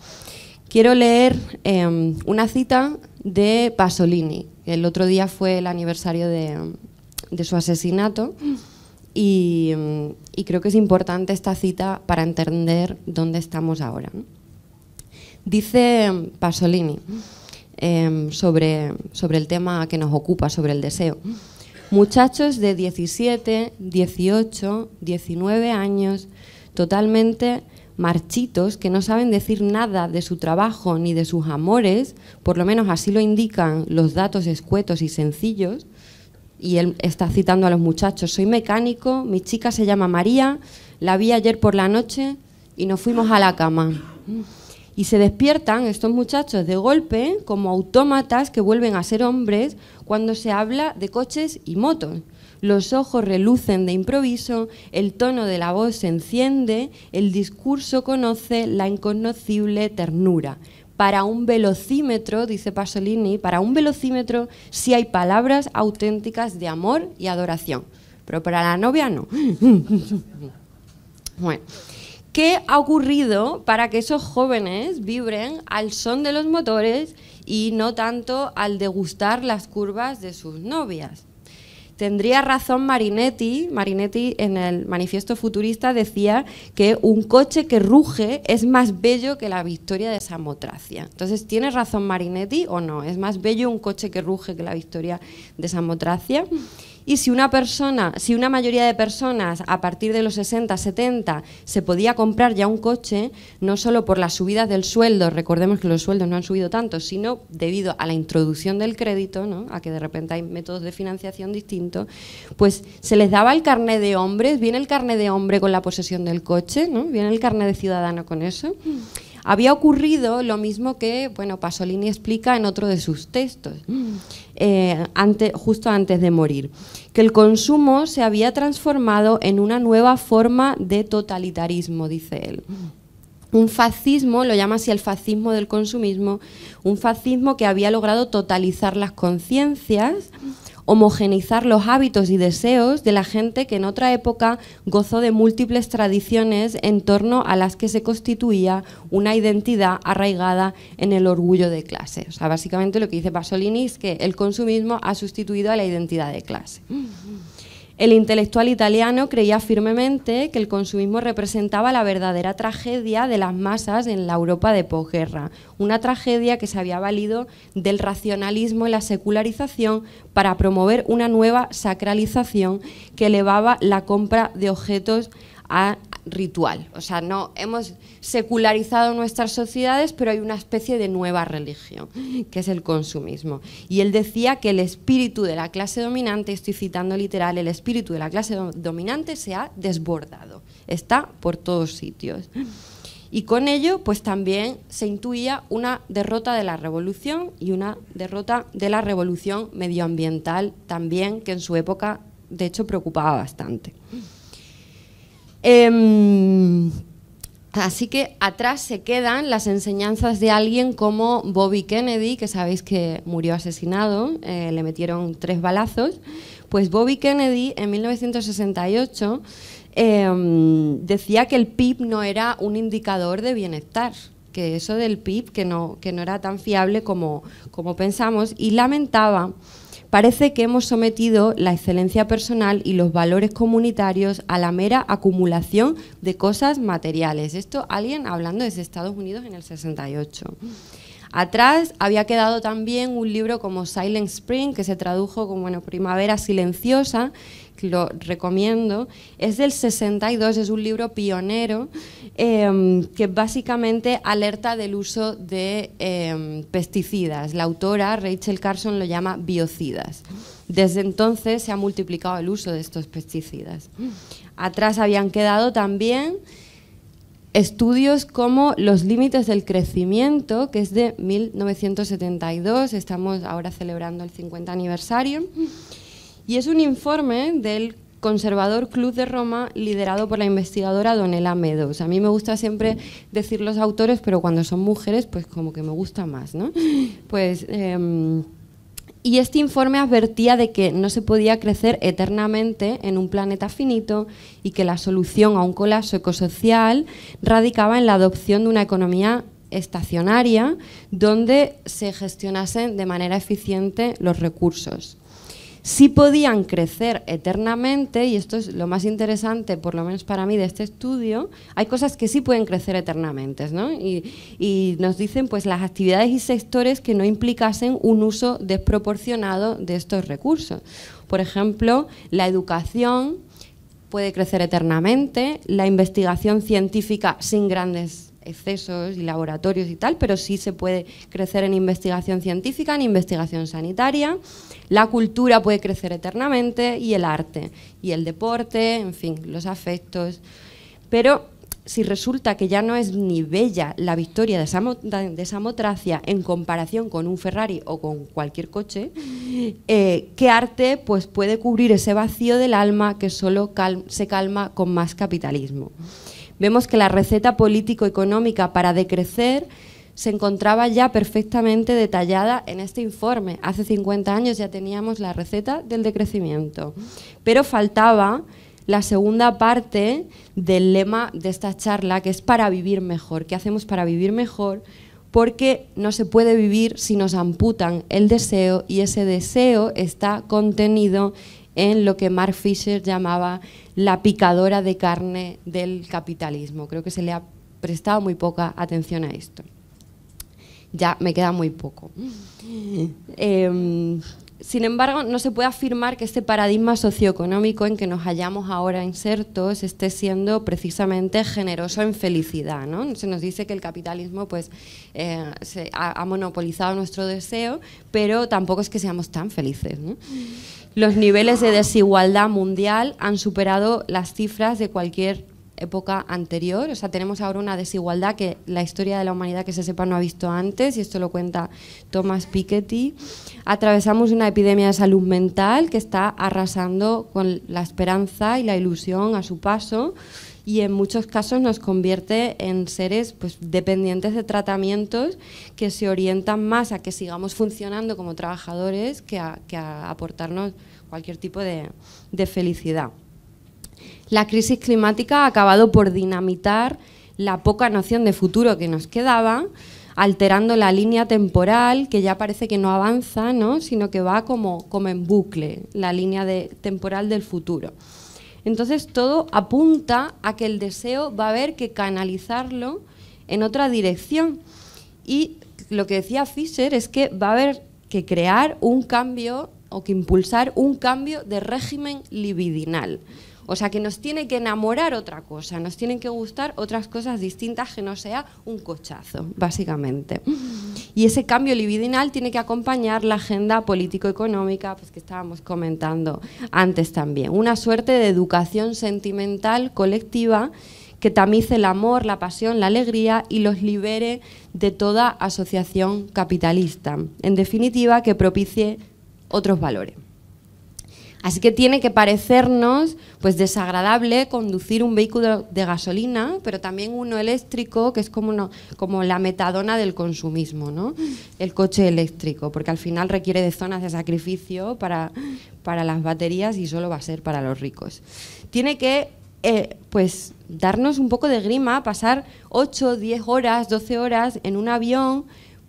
[SPEAKER 3] Quiero leer em, una cita de Pasolini. El otro día fue el aniversario de, su asesinato em, y, creo que es importante esta cita para entender dónde estamos ahora. Dice Pasolini. Em, sobre, sobre el tema que nos ocupa, sobre el deseo. Muchachos de 17, 18, 19 años, totalmente marchitos, que no saben decir nada de su trabajo ni de sus amores, por lo menos así lo indican los datos escuetos y sencillos, y él está citando a los muchachos, soy mecánico, mi chica se llama María, la vi ayer por la noche y nos fuimos a la cama y se despiertan estos muchachos de golpe como autómatas que vuelven a ser hombres cuando se habla de coches y motos. Los ojos relucen de improviso, el tono de la voz se enciende, el discurso conoce la inconocible ternura. Para un velocímetro, dice Pasolini, para un velocímetro sí hay palabras auténticas de amor y adoración, pero para la novia no. Bueno. ¿Qué ha ocurrido para que esos jóvenes vibren al son de los motores y no tanto al degustar las curvas de sus novias? Tendría razón Marinetti, Marinetti en el manifiesto futurista decía que un coche que ruge es más bello que la victoria de Samotracia. Entonces, ¿tiene razón Marinetti o no? ¿Es más bello un coche que ruge que la victoria de Samotracia? Y si una persona, si una mayoría de personas a partir de los 60, 70 se podía comprar ya un coche, no solo por las subidas del sueldo, recordemos que los sueldos no han subido tanto, sino debido a la introducción del crédito, ¿no? a que de repente hay métodos de financiación distintos, pues se les daba el carnet de hombre, viene el carnet de hombre con la posesión del coche, ¿no? viene el carnet de ciudadano con eso. Mm. Había ocurrido lo mismo que bueno, Pasolini explica en otro de sus textos, mm. eh, justo antes de morir, que el consumo se había transformado en una nueva forma de totalitarismo, dice él mm. un fascismo, lo llama así el fascismo del consumismo, un fascismo que había logrado totalizar las conciencias, homogenizar los hábitos y deseos de la gente que en otra época gozó de múltiples tradiciones en torno a las que se constituía una identidad arraigada en el orgullo de clase. O sea, básicamente lo que dice Pasolini es que el consumismo ha sustituido a la identidad de clase. Mm, mm. El intelectual italiano creía firmemente que el consumismo representaba la verdadera tragedia de las masas en la Europa de posguerra, una tragedia que se había valido del racionalismo y la secularización para promover una nueva sacralización que elevaba la compra de objetos a ritual. O sea, no hemos secularizado nuestras sociedades, pero hay una especie de nueva religión, que es el consumismo. Y él decía que el espíritu de la clase dominante, estoy citando literal, el espíritu de la clase dominante se ha desbordado, está por todos sitios. Y con ello, pues también se intuía una derrota de la revolución y una derrota de la revolución medioambiental también, que en su época, de hecho, preocupaba bastante. Em, así que atrás se quedan las enseñanzas de alguien como Bobby Kennedy, que sabéis que murió asesinado, eh, le metieron tres balazos. Pues Bobby Kennedy en 1968 em, decía que el PIB no era un indicador de bienestar que eso del PIB que no, que no era tan fiable como, como pensamos y lamentaba Parece que hemos sometido la excelencia personal y los valores comunitarios a la mera acumulación de cosas materiales. Esto alguien hablando desde Estados Unidos en el 68. Atrás había quedado también un libro como Silent Spring, que se tradujo como Primavera Silenciosa, lo recomiendo, es del 62, es un libro pionero em, que básicamente alerta del uso de em, pesticidas. La autora, Rachel Carson, lo llama biocidas. Desde entonces se ha multiplicado el uso de estos pesticidas. Atrás habían quedado también estudios como los límites del crecimiento, que es de 1972, estamos ahora celebrando el 50 aniversario, y es un informe del Conservador Club de Roma, liderado por la investigadora Donela Medos. A mí me gusta siempre decir los autores, pero cuando son mujeres, pues como que me gusta más, ¿no? Pues... Em, y este informe advertía de que no se podía crecer eternamente en un planeta finito y que la solución a un colapso ecosocial radicaba en la adopción de una economía estacionaria donde se gestionasen de manera eficiente los recursos sí podían crecer eternamente, y esto es lo más interesante, por lo menos para mí, de este estudio, hay cosas que sí pueden crecer eternamente, ¿no? Y, y nos dicen pues las actividades y sectores que no implicasen un uso desproporcionado de estos recursos. Por ejemplo, la educación puede crecer eternamente, la investigación científica sin grandes excesos y laboratorios y tal, pero sí se puede crecer en investigación científica, en investigación sanitaria, la cultura puede crecer eternamente y el arte, y el deporte, en fin, los afectos. Pero si resulta que ya no es ni bella la victoria de esa, motracia en comparación con un Ferrari o con cualquier coche, eh, ¿qué arte pues, puede cubrir ese vacío del alma que solo se calma con más capitalismo? vemos que la receta político-económica para decrecer se encontraba ya perfectamente detallada en este informe. Hace 50 años ya teníamos la receta del decrecimiento, pero faltaba la segunda parte del lema de esta charla, que es para vivir mejor. ¿Qué hacemos para vivir mejor? Porque no se puede vivir si nos amputan el deseo y ese deseo está contenido en lo que Mark Fisher llamaba la picadora de carne del capitalismo. Creo que se le ha prestado muy poca atención a esto. Ya me queda muy poco. Em, sin embargo, no se puede afirmar que este paradigma socioeconómico en que nos hallamos ahora insertos esté siendo precisamente generoso en felicidad. Se nos dice que el capitalismo pues, eh, se ha, monopolizado nuestro deseo, pero tampoco es que seamos tan felices. Mm. Los niveles de desigualdad mundial han superado las cifras de cualquier época anterior. O sea, tenemos ahora una desigualdad que la historia de la humanidad que se sepa no ha visto antes, y esto lo cuenta Thomas Piketty. Atravesamos una epidemia de salud mental que está arrasando con la esperanza y la ilusión a su paso y en muchos casos nos convierte en seres pues, dependientes de tratamientos que se orientan más a que sigamos funcionando como trabajadores que a, que aportarnos cualquier tipo de, felicidad. La crisis climática ha acabado por dinamitar la poca noción de futuro que nos quedaba, alterando la línea temporal, que ya parece que no avanza, sino que va como, en bucle, la línea temporal del futuro. Entonces todo apunta a que el deseo va a haber que canalizarlo en otra dirección. Y lo que decía Fischer es que va a haber que crear un cambio o que impulsar un cambio de régimen libidinal. O sea que nos tiene que enamorar otra cosa, nos tienen que gustar otras cosas distintas que no sea un cochazo, básicamente. Y ese cambio libidinal tiene que acompañar la agenda político-económica pues, que estábamos comentando antes también. Una suerte de educación sentimental colectiva que tamice el amor, la pasión, la alegría y los libere de toda asociación capitalista. En definitiva, que propicie otros valores. Así que tiene que parecernos pues desagradable conducir un vehículo de gasolina, pero también uno eléctrico, que es como, como la metadona del consumismo, ¿no? El coche eléctrico, porque al final requiere de zonas de sacrificio para, las baterías y solo va a ser para los ricos. Tiene que eh, pues darnos un poco de grima, pasar 8, 10 horas, 12 horas en un avión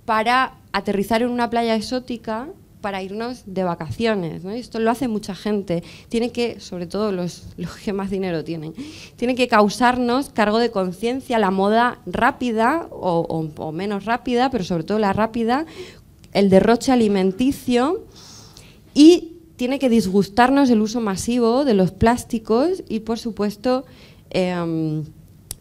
[SPEAKER 3] para aterrizar en una playa exótica para irnos de vacaciones. ¿no? Esto lo hace mucha gente. Tiene que, sobre todo los, que más dinero tienen, tiene que causarnos cargo de conciencia la moda rápida o, menos rápida, pero sobre todo la rápida, el derroche alimenticio y tiene que disgustarnos el uso masivo de los plásticos y, por supuesto, em,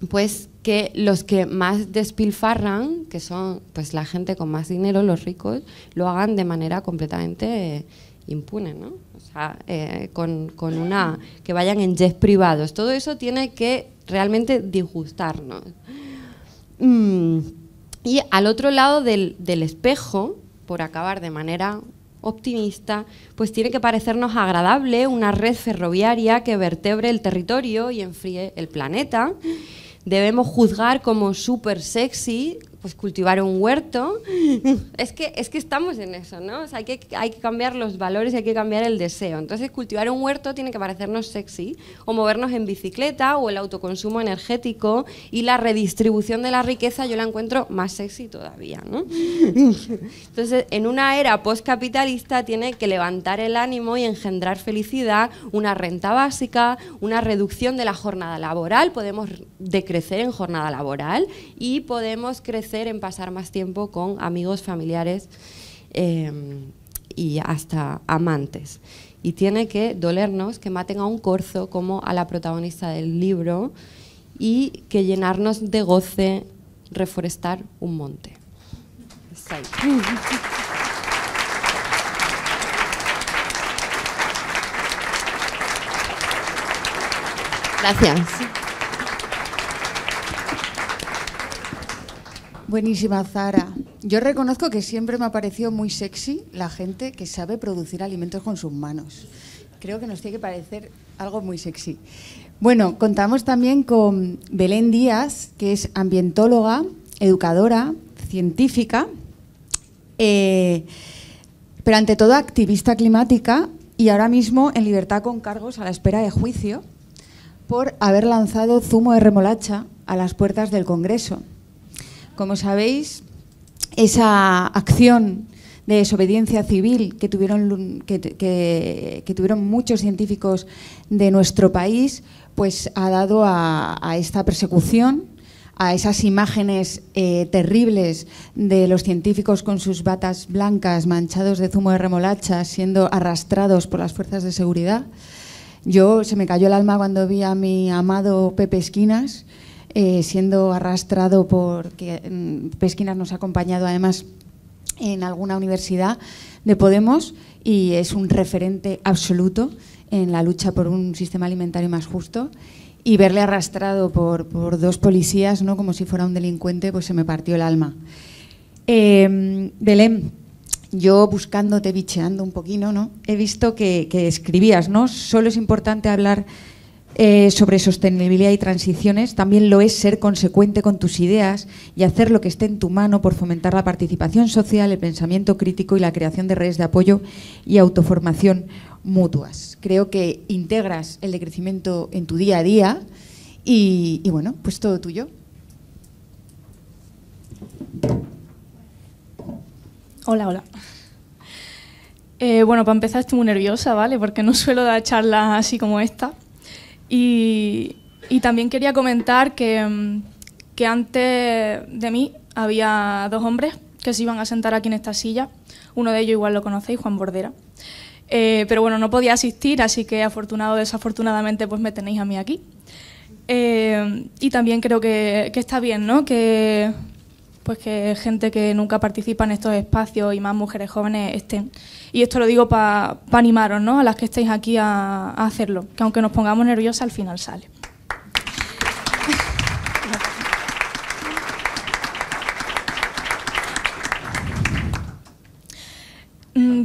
[SPEAKER 3] pues que los que más despilfarran, que son pues la gente con más dinero, los ricos, lo hagan de manera completamente eh, impune, ¿no? O sea, eh, con, con, una que vayan en jets privados. Todo eso tiene que realmente disgustarnos. Mm, y al otro lado del, del espejo, por acabar de manera optimista, pues tiene que parecernos agradable una red ferroviaria que vertebre el territorio y enfríe el planeta debemos juzgar como súper sexy pues cultivar un huerto. Es que, es que estamos en eso, ¿no? hay que, hay que cambiar los valores y hay que cambiar el deseo. Entonces, cultivar un huerto tiene que parecernos sexy, o movernos en bicicleta, o el autoconsumo energético, y la redistribución de la riqueza yo la encuentro más sexy todavía, ¿no? Entonces, en una era postcapitalista tiene que levantar el ánimo y engendrar felicidad, una renta básica, una reducción de la jornada laboral, podemos decrecer en jornada laboral y podemos crecer en pasar más tiempo con amigos, familiares em, y hasta amantes. Y tiene que dolernos que maten a un corzo como a la protagonista del libro y que llenarnos de goce reforestar un monte.
[SPEAKER 1] Gracias. Buenísima, Zara. Yo reconozco que siempre me ha parecido muy sexy la gente que sabe producir alimentos con sus manos. Creo que nos tiene que parecer algo muy sexy. Bueno, contamos también con Belén Díaz, que es ambientóloga, educadora, científica, eh, pero ante todo activista climática y ahora mismo en libertad con cargos a la espera de juicio por haber lanzado zumo de remolacha a las puertas del Congreso. Como sabéis, esa acción de desobediencia civil que tuvieron, que, tuvieron muchos científicos de nuestro país, pues ha dado a, esta persecución, a esas imágenes eh, terribles de los científicos con sus batas blancas manchados de zumo de remolacha siendo arrastrados por las fuerzas de seguridad. Yo se me cayó el alma cuando vi a mi amado Pepe Esquinas, eh, siendo arrastrado porque mm, Pesquinas nos ha acompañado además en alguna universidad de Podemos y es un referente absoluto en la lucha por un sistema alimentario más justo y verle arrastrado por, dos policías, ¿no? como si fuera un delincuente, pues se me partió el alma. Em, Belén, yo buscándote, bicheando un poquito, ¿no? he visto que, que escribías, ¿no? Solo es importante hablar eh, sobre sostenibilidad y transiciones, también lo es ser consecuente con tus ideas y hacer lo que esté en tu mano por fomentar la participación social, el pensamiento crítico y la creación de redes de apoyo y autoformación mutuas. Creo que integras el decrecimiento en tu día a día y, bueno, pues todo tuyo.
[SPEAKER 4] Hola, hola. Eh, bueno, para empezar estoy muy nerviosa, ¿vale? Porque no suelo dar charlas así como esta. Y, también quería comentar mm, que, antes de mí había dos hombres que se iban a sentar aquí en esta silla. Uno de ellos igual lo conocéis, Juan Bordera. Eh, pero bueno, no podía asistir, así que afortunado o desafortunadamente pues me tenéis a mí aquí. Eh, y también creo que, que, está bien, ¿no? Que, pues que gente que nunca participa en estos espacios y más mujeres jóvenes estén. Y esto lo digo para animaros, ¿no? A las que estéis aquí a, a hacerlo, que aunque nos pongamos nerviosas al final sale.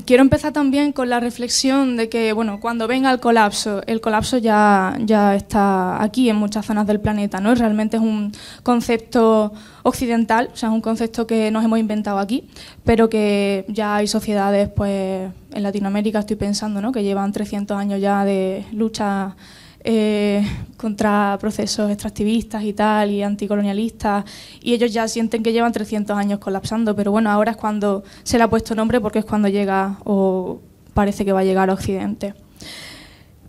[SPEAKER 4] quiero empezar también con la reflexión de que, bueno, cuando venga el colapso, el colapso ya, ya está aquí en muchas zonas del planeta, ¿no? Realmente es un concepto occidental, o sea, es un concepto que nos hemos inventado aquí, pero que ya hay sociedades, pues, en Latinoamérica estoy pensando, ¿no? Que llevan 300 años ya de lucha eh, contra procesos extractivistas y tal, y anticolonialistas, y ellos ya sienten que llevan 300 años colapsando, pero bueno, ahora es cuando se le ha puesto nombre porque es cuando llega o parece que va a llegar a Occidente.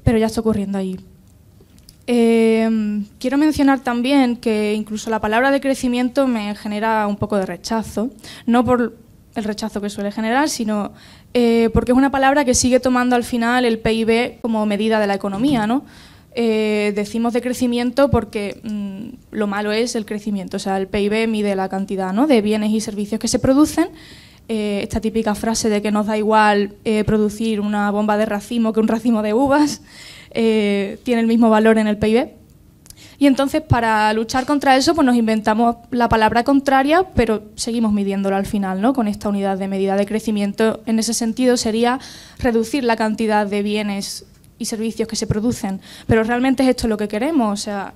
[SPEAKER 4] Pero ya está ocurriendo ahí eh, quiero mencionar también que incluso la palabra de crecimiento me genera un poco de rechazo, no por el rechazo que suele generar, sino eh, porque es una palabra que sigue tomando al final el PIB como medida de la economía, ¿no? Eh, decimos de crecimiento porque mm, lo malo es el crecimiento, o sea, el PIB mide la cantidad ¿no? de bienes y servicios que se producen. Eh, esta típica frase de que nos da igual eh, producir una bomba de racimo que un racimo de uvas, tiene el mismo valor en el PIB. Y entonces para luchar contra eso pues nos inventamos la palabra contraria, pero seguimos midiéndolo al final, ¿no? Con esta unidad de medida de crecimiento, en ese sentido sería reducir la cantidad de bienes y servicios que se producen. Pero realmente es esto lo que queremos. O sea,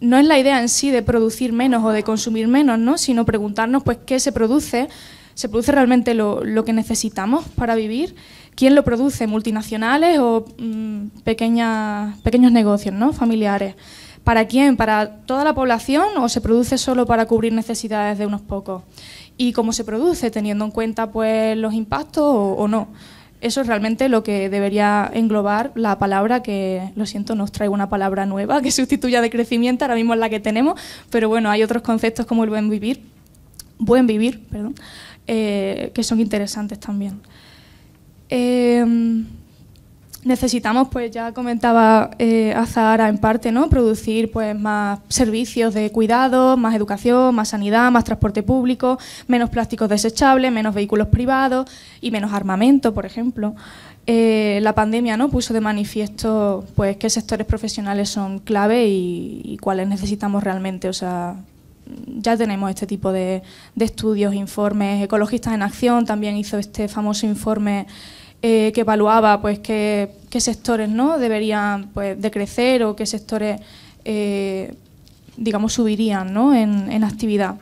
[SPEAKER 4] no es la idea en sí de producir menos o de consumir menos, ¿no? sino preguntarnos pues qué se produce, se produce realmente lo, que necesitamos para vivir, quién lo produce, multinacionales o mm, pequeñas, pequeños negocios, ¿no? familiares. ¿Para quién? ¿Para toda la población o se produce solo para cubrir necesidades de unos pocos? ¿Y cómo se produce? Teniendo en cuenta pues los impactos o no. Eso es realmente lo que debería englobar la palabra, que lo siento, no os traigo una palabra nueva que sustituya de crecimiento, ahora mismo es la que tenemos, pero bueno, hay otros conceptos como el buen vivir, buen vivir, perdón, eh, que son interesantes también. Em, necesitamos, pues ya comentaba eh, Azahara en parte, ¿no? producir pues más servicios de cuidado, más educación, más sanidad, más transporte público, menos plásticos desechables, menos vehículos privados y menos armamento, por ejemplo. Eh, la pandemia ¿no? puso de manifiesto pues qué sectores profesionales son clave y, cuáles necesitamos realmente. O sea, ya tenemos este tipo de, de estudios, informes. Ecologistas en Acción también hizo este famoso informe eh, que evaluaba pues qué, sectores ¿no? deberían pues, decrecer o qué sectores, eh, digamos, subirían en, actividad.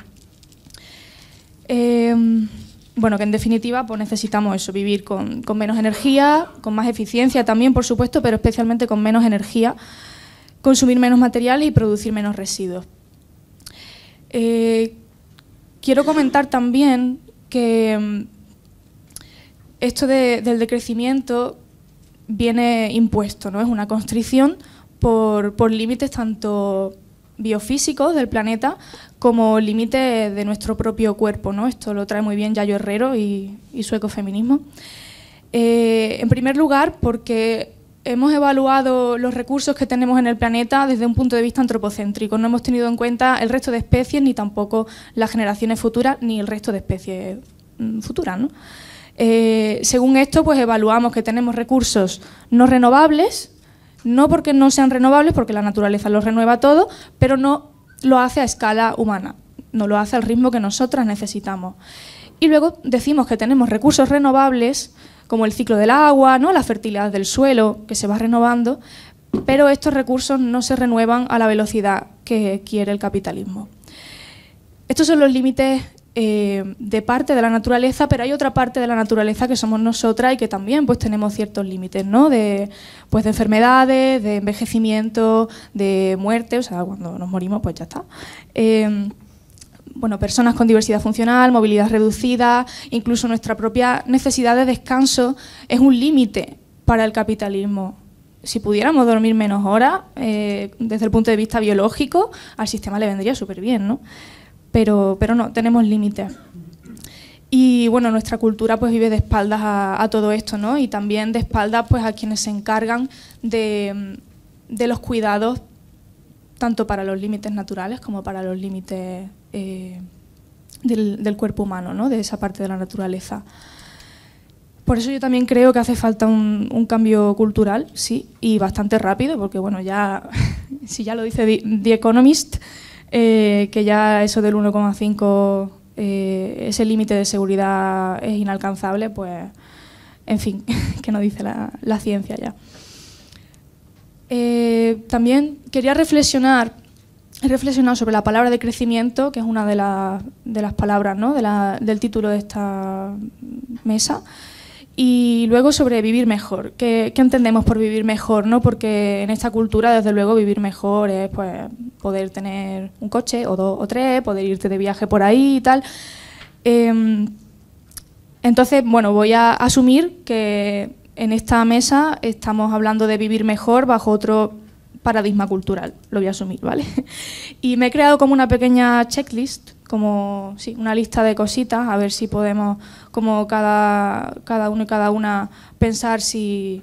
[SPEAKER 4] Em, bueno, que en definitiva pues necesitamos eso, vivir con, menos energía, con más eficiencia también, por supuesto, pero especialmente con menos energía, consumir menos materiales y producir menos residuos. Eh, quiero comentar también que em, esto del decrecimiento viene impuesto, ¿no? Es una constricción por, límites tanto biofísicos del planeta como límites de nuestro propio cuerpo, ¿no? Esto lo trae muy bien Yayo Herrero y, su ecofeminismo. Eh, en primer lugar, porque hemos evaluado los recursos que tenemos en el planeta desde un punto de vista antropocéntrico. No hemos tenido en cuenta el resto de especies, ni tampoco las generaciones futuras, ni el resto de especies mm, futuras, ¿no? Eh, según esto, pues evaluamos que tenemos recursos no renovables, no porque no sean renovables, porque la naturaleza los renueva todo, pero no lo hace a escala humana, no lo hace al ritmo que nosotras necesitamos. Y luego decimos que tenemos recursos renovables, como el ciclo del agua, ¿no? la fertilidad del suelo, que se va renovando, pero estos recursos no se renuevan a la velocidad que quiere el capitalismo. Estos son los límites eh, de parte de la naturaleza, pero hay otra parte de la naturaleza que somos nosotras y que también pues tenemos ciertos límites, ¿no? De, pues, de enfermedades, de envejecimiento, de muerte, o sea, cuando nos morimos pues ya está. Eh, bueno, personas con diversidad funcional, movilidad reducida, incluso nuestra propia necesidad de descanso es un límite para el capitalismo si pudiéramos dormir menos horas, eh, desde el punto de vista biológico, al sistema le vendría súper bien, ¿no? pero, no, tenemos límites. Y bueno, nuestra cultura pues vive de espaldas a, todo esto, ¿no? Y también de espaldas pues a quienes se encargan de, los cuidados, tanto para los límites naturales como para los límites eh, del, cuerpo humano, De esa parte de la naturaleza. Por eso yo también creo que hace falta un, un cambio cultural, sí, y bastante rápido, porque bueno, ya, si ya lo dice The Economist, eh, que ya eso del 1,5, eh, ese límite de seguridad es inalcanzable, pues, en fin, que no dice la, ciencia ya. Eh, también quería reflexionar, reflexionar sobre la palabra de crecimiento, que es una de, de las palabras del título de esta mesa. Y luego sobre vivir mejor. ¿Qué, entendemos por vivir mejor? ¿no? Porque en esta cultura, desde luego, vivir mejor es pues, poder tener un coche o dos o tres, poder irte de viaje por ahí y tal. Em, entonces, bueno, voy a asumir que en esta mesa estamos hablando de vivir mejor bajo otro paradigma cultural. Lo voy a asumir, ¿vale? Y me he creado como una pequeña checklist, como sí, una lista de cositas, a ver si podemos como cada, uno y cada una pensar si,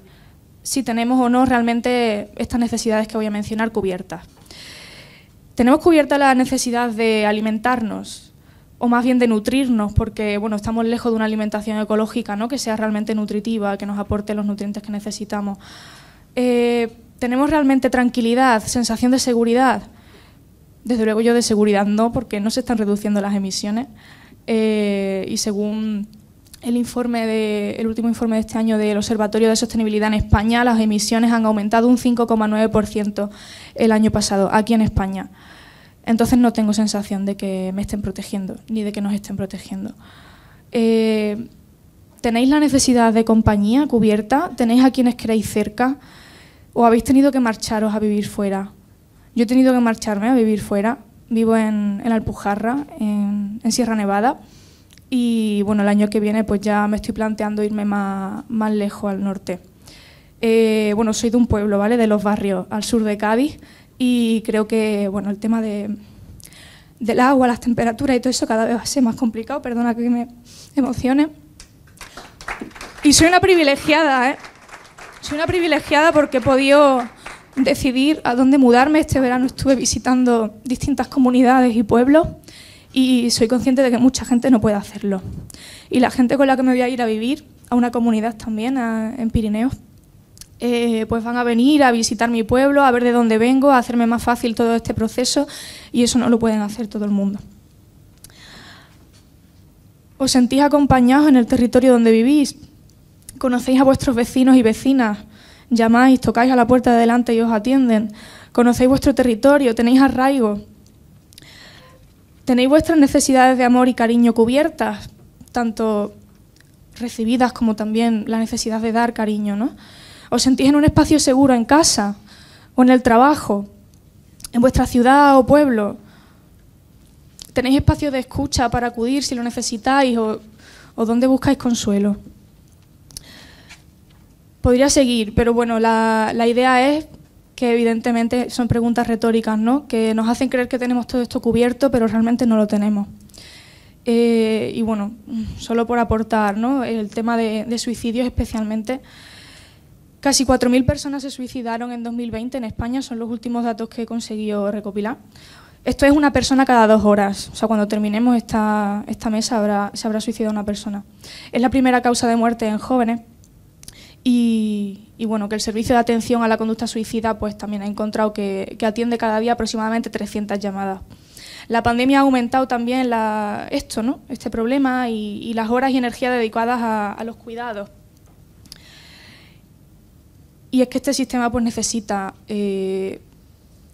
[SPEAKER 4] tenemos o no realmente estas necesidades que voy a mencionar cubiertas. Tenemos cubierta la necesidad de alimentarnos, o más bien de nutrirnos, porque bueno, estamos lejos de una alimentación ecológica ¿no? que sea realmente nutritiva, que nos aporte los nutrientes que necesitamos. Eh, tenemos realmente tranquilidad, sensación de seguridad. Desde luego yo de seguridad no, porque no se están reduciendo las emisiones. Eh, y según el, informe de, el último informe de este año del Observatorio de Sostenibilidad en España, las emisiones han aumentado un 5,9% el año pasado aquí en España. Entonces no tengo sensación de que me estén protegiendo, ni de que nos estén protegiendo. Eh, ¿Tenéis la necesidad de compañía cubierta? ¿Tenéis a quienes queréis cerca? ¿O habéis tenido que marcharos a vivir fuera? Yo he tenido que marcharme a vivir fuera. Vivo en, Alpujarra, en, en Sierra Nevada y bueno, el año que viene pues ya me estoy planteando irme más, lejos al norte. Eh, bueno, soy de un pueblo, ¿vale? De los barrios al sur de Cádiz y creo que, bueno, el tema del agua, las temperaturas y todo eso cada vez va a ser más complicado, perdona que me emocione. Y soy una privilegiada, ¿eh? Soy una privilegiada porque he podido decidir a dónde mudarme. Este verano estuve visitando distintas comunidades y pueblos y soy consciente de que mucha gente no puede hacerlo. Y la gente con la que me voy a ir a vivir, a una comunidad también en Pirineos, eh, pues van a venir a visitar mi pueblo, a ver de dónde vengo, a hacerme más fácil todo este proceso y eso no lo pueden hacer todo el mundo. ¿Os sentís acompañados en el territorio donde vivís? ¿Conocéis a vuestros vecinos y vecinas? ¿Llamáis, tocáis a la puerta de delante y os atienden? ¿Conocéis vuestro territorio? ¿Tenéis arraigo? Tenéis vuestras necesidades de amor y cariño cubiertas, tanto recibidas como también la necesidad de dar cariño, ¿no? Os sentís en un espacio seguro en casa o en el trabajo, en vuestra ciudad o pueblo. Tenéis espacio de escucha para acudir si lo necesitáis o, dónde donde buscáis consuelo. Podría seguir, pero bueno, la idea es que evidentemente son preguntas retóricas, ¿no? que nos hacen creer que tenemos todo esto cubierto, pero realmente no lo tenemos. Eh, y bueno, solo por aportar, ¿no? el tema de, suicidios especialmente. Casi 4.000 personas se suicidaron en 2020 en España, son los últimos datos que he conseguido recopilar. Esto es una persona cada dos horas. O sea, cuando terminemos esta, esta mesa habrá, se habrá suicidado una persona. Es la primera causa de muerte en jóvenes. Y, bueno, que el Servicio de Atención a la Conducta Suicida pues también ha encontrado que, atiende cada día aproximadamente 300 llamadas. La pandemia ha aumentado también esto, ¿no? este problema y, las horas y energía dedicadas a, los cuidados. Y es que este sistema pues necesita eh,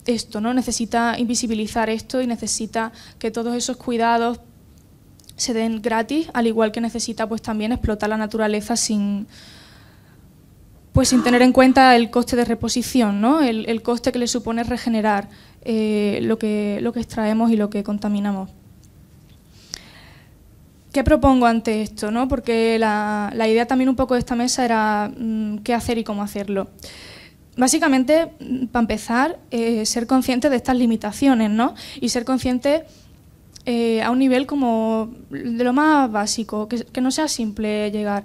[SPEAKER 4] esto, ¿no? necesita invisibilizar esto y necesita que todos esos cuidados se den gratis, al igual que necesita pues también explotar la naturaleza sin, pues sin tener en cuenta el coste de reposición, ¿no? el, coste que le supone regenerar eh, lo, que, lo que extraemos y lo que contaminamos. ¿Qué propongo ante esto? ¿no? Porque la, idea también un poco de esta mesa era mm, qué hacer y cómo hacerlo. Básicamente, mm, para empezar, eh, ser consciente de estas limitaciones ¿no? y ser consciente eh, a un nivel como de lo más básico, que, que no sea simple llegar.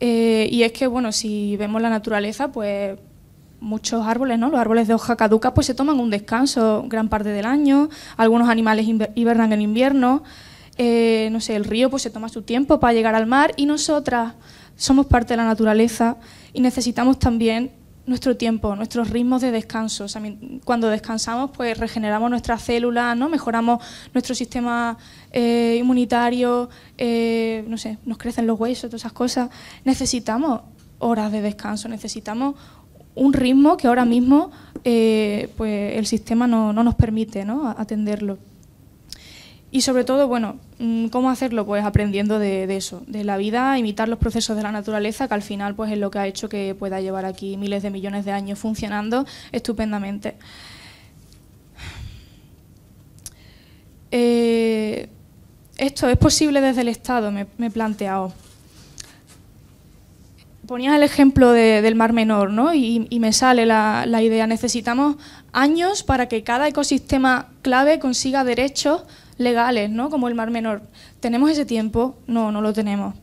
[SPEAKER 4] Eh, y es que, bueno, si vemos la naturaleza, pues muchos árboles, ¿no? Los árboles de hoja caduca pues se toman un descanso gran parte del año, algunos animales hibernan en invierno, eh, no sé, el río pues se toma su tiempo para llegar al mar y nosotras somos parte de la naturaleza y necesitamos también nuestro tiempo, nuestros ritmos de descanso. cuando descansamos, pues regeneramos nuestras células, ¿no? mejoramos nuestro sistema eh, inmunitario, eh, no sé, nos crecen los huesos, todas esas cosas. Necesitamos horas de descanso, necesitamos un ritmo que ahora mismo eh, pues el sistema no, nos permite ¿no? atenderlo. Y sobre todo, bueno, mm, ¿cómo hacerlo? Pues aprendiendo de, eso, de la vida, imitar los procesos de la naturaleza, que al final pues es lo que ha hecho que pueda llevar aquí miles de millones de años funcionando estupendamente. Eh, esto es posible desde el Estado, me, he planteado. Ponías el ejemplo del Mar Menor, ¿no? Y, me sale la, la idea, necesitamos años para que cada ecosistema clave consiga derechos legales, ¿no? como el Mar Menor. ¿Tenemos ese tiempo? No, no lo tenemos.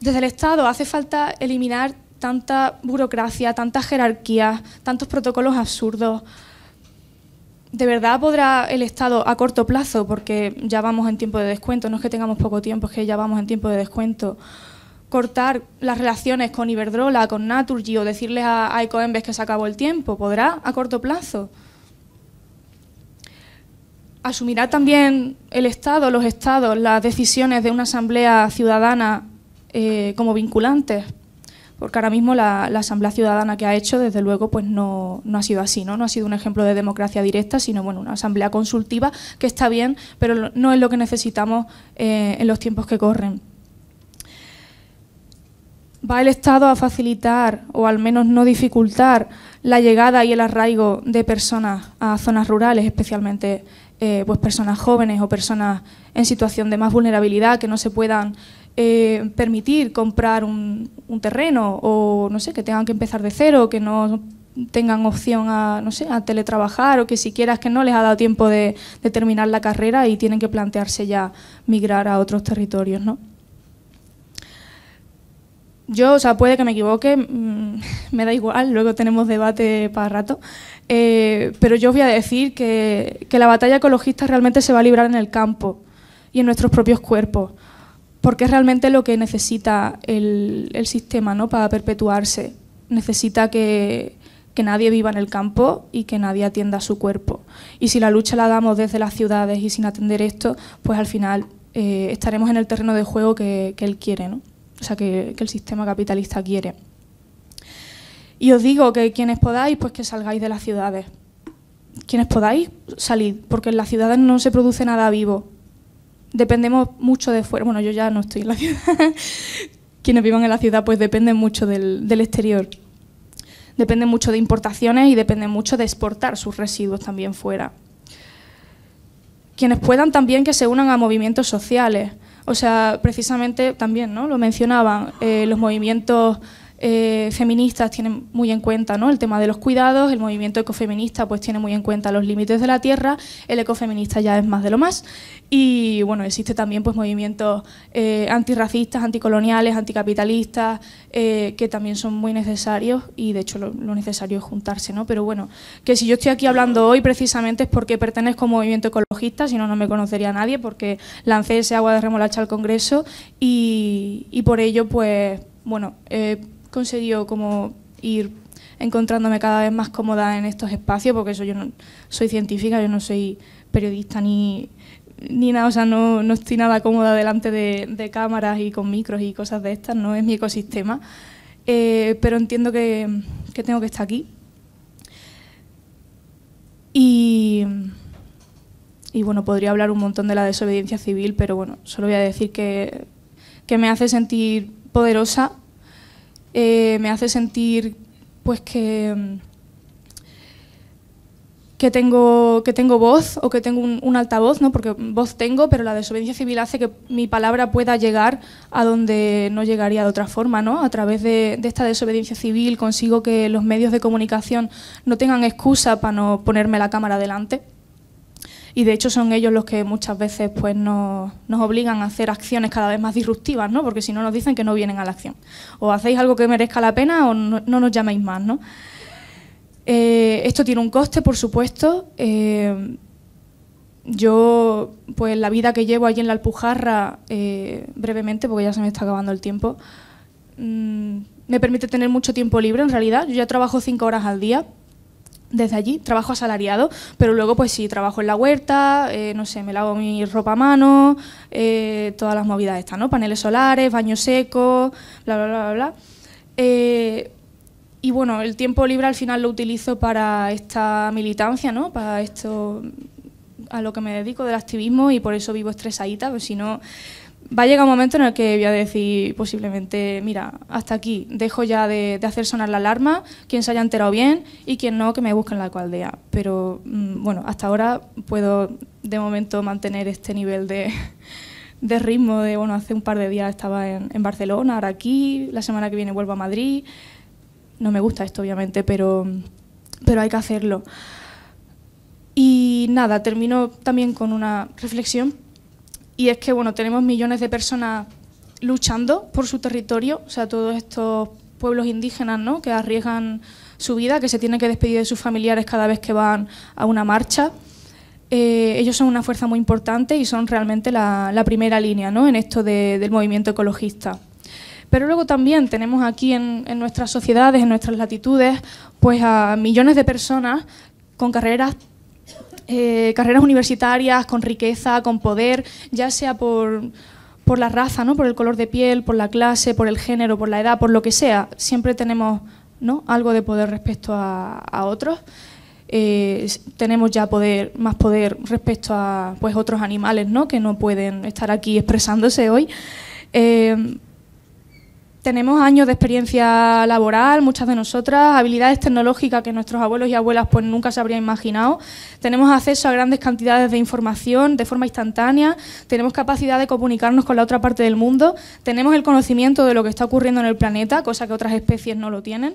[SPEAKER 4] Desde el Estado hace falta eliminar tanta burocracia, tantas jerarquías, tantos protocolos absurdos. ¿De verdad podrá el Estado a corto plazo, porque ya vamos en tiempo de descuento, no es que tengamos poco tiempo, es que ya vamos en tiempo de descuento, cortar las relaciones con Iberdrola, con Naturgy o decirles a, a Ecoembes que se acabó el tiempo? ¿Podrá a corto plazo? ¿Asumirá también el Estado, los Estados, las decisiones de una asamblea ciudadana eh, como vinculantes? Porque ahora mismo la, asamblea ciudadana que ha hecho, desde luego, pues no, ha sido así, ¿no? ha sido un ejemplo de democracia directa, sino bueno, una asamblea consultiva que está bien, pero no es lo que necesitamos eh, en los tiempos que corren. ¿Va el Estado a facilitar o al menos no dificultar la llegada y el arraigo de personas a zonas rurales, especialmente eh, pues personas jóvenes o personas en situación de más vulnerabilidad que no se puedan eh, permitir comprar un, terreno o no sé, que tengan que empezar de cero, que no tengan opción a, no sé, a teletrabajar o que siquiera es que no les ha dado tiempo de, de terminar la carrera y tienen que plantearse ya migrar a otros territorios, ¿no? yo, o sea, puede que me equivoque, mm, me da igual, luego tenemos debate para rato, eh, pero yo voy a decir que, la batalla ecologista realmente se va a librar en el campo y en nuestros propios cuerpos, porque es realmente lo que necesita el, sistema ¿no? para perpetuarse. Necesita que, nadie viva en el campo y que nadie atienda a su cuerpo. Y si la lucha la damos desde las ciudades y sin atender esto, pues al final eh, estaremos en el terreno de juego que, que él quiere. ¿no? o sea, que, el sistema capitalista quiere. Y os digo que quienes podáis, pues que salgáis de las ciudades. Quienes podáis, salid, porque en las ciudades no se produce nada vivo. Dependemos mucho de fuera. Bueno, yo ya no estoy en la ciudad. quienes vivan en la ciudad, pues dependen mucho del exterior. Dependen mucho de importaciones y dependen mucho de exportar sus residuos también fuera. Quienes puedan también que se unan a movimientos sociales o sea, precisamente también, ¿no? Lo mencionaban, eh, los movimientos eh, feministas tienen muy en cuenta ¿no? el tema de los cuidados, el movimiento ecofeminista pues tiene muy en cuenta los límites de la tierra, el ecofeminista ya es más de lo más y bueno, existe también pues movimientos eh, antirracistas, anticoloniales, anticapitalistas eh, que también son muy necesarios y de hecho lo, necesario es juntarse, ¿no? Pero bueno, que si yo estoy aquí hablando hoy precisamente es porque pertenezco a un movimiento ecologista, si no no me conocería a nadie porque lancé ese agua de remolacha al Congreso y, por ello pues bueno, eh, conseguido como ir encontrándome cada vez más cómoda en estos espacios, porque eso yo no soy científica, yo no soy periodista ni, nada, o sea, no, estoy nada cómoda delante de, cámaras y con micros y cosas de estas, no es mi ecosistema, eh, pero entiendo que, tengo que estar aquí. Y, bueno, podría hablar un montón de la desobediencia civil, pero bueno, solo voy a decir que, que me hace sentir poderosa eh, me hace sentir pues que, mm, que, tengo, que tengo voz o que tengo un, altavoz, ¿no? porque voz tengo, pero la desobediencia civil hace que mi palabra pueda llegar a donde no llegaría de otra forma. ¿no? A través de, de esta desobediencia civil consigo que los medios de comunicación no tengan excusa para no ponerme la cámara delante y de hecho son ellos los que muchas veces pues, nos, obligan a hacer acciones cada vez más disruptivas, ¿no? porque si no nos dicen que no vienen a la acción. O hacéis algo que merezca la pena o no, nos llaméis más. ¿no? Eh, esto tiene un coste, por supuesto. Eh, yo, pues la vida que llevo allí en la Alpujarra, eh, brevemente, porque ya se me está acabando el tiempo, mm, me permite tener mucho tiempo libre en realidad. Yo ya trabajo cinco horas al día, desde allí, trabajo asalariado, pero luego pues sí, trabajo en la huerta, eh, no sé, me lavo mi ropa a mano, eh, todas las movidas estas, ¿no? Paneles solares, baño seco, bla, bla, bla, bla. Eh, y bueno, el tiempo libre al final lo utilizo para esta militancia, ¿no? Para esto, a lo que me dedico del activismo y por eso vivo estresadita, pues si no va a llegar un momento en el que voy a decir posiblemente, mira, hasta aquí, dejo ya de, hacer sonar la alarma, quien se haya enterado bien y quien no, que me busquen en la aldea. Pero mm, bueno, hasta ahora puedo de momento mantener este nivel de, ritmo de, bueno, hace un par de días estaba en, Barcelona, ahora aquí, la semana que viene vuelvo a Madrid. No me gusta esto, obviamente, pero, pero hay que hacerlo. Y nada, termino también con una reflexión y es que, bueno, tenemos millones de personas luchando por su territorio, o sea, todos estos pueblos indígenas, ¿no?, que arriesgan su vida, que se tienen que despedir de sus familiares cada vez que van a una marcha. Eh, ellos son una fuerza muy importante y son realmente la, primera línea ¿no? en esto del movimiento ecologista. Pero luego también tenemos aquí en, en, nuestras sociedades, en nuestras latitudes, pues a millones de personas con carreras eh, carreras universitarias con riqueza, con poder, ya sea por, la raza, ¿no? por el color de piel, por la clase, por el género, por la edad, por lo que sea. Siempre tenemos ¿no? algo de poder respecto a, otros. Eh, tenemos ya poder, más poder respecto a pues otros animales ¿no? que no pueden estar aquí expresándose hoy. Eh, tenemos años de experiencia laboral, muchas de nosotras, habilidades tecnológicas que nuestros abuelos y abuelas pues nunca se habrían imaginado. Tenemos acceso a grandes cantidades de información de forma instantánea, tenemos capacidad de comunicarnos con la otra parte del mundo, tenemos el conocimiento de lo que está ocurriendo en el planeta, cosa que otras especies no lo tienen.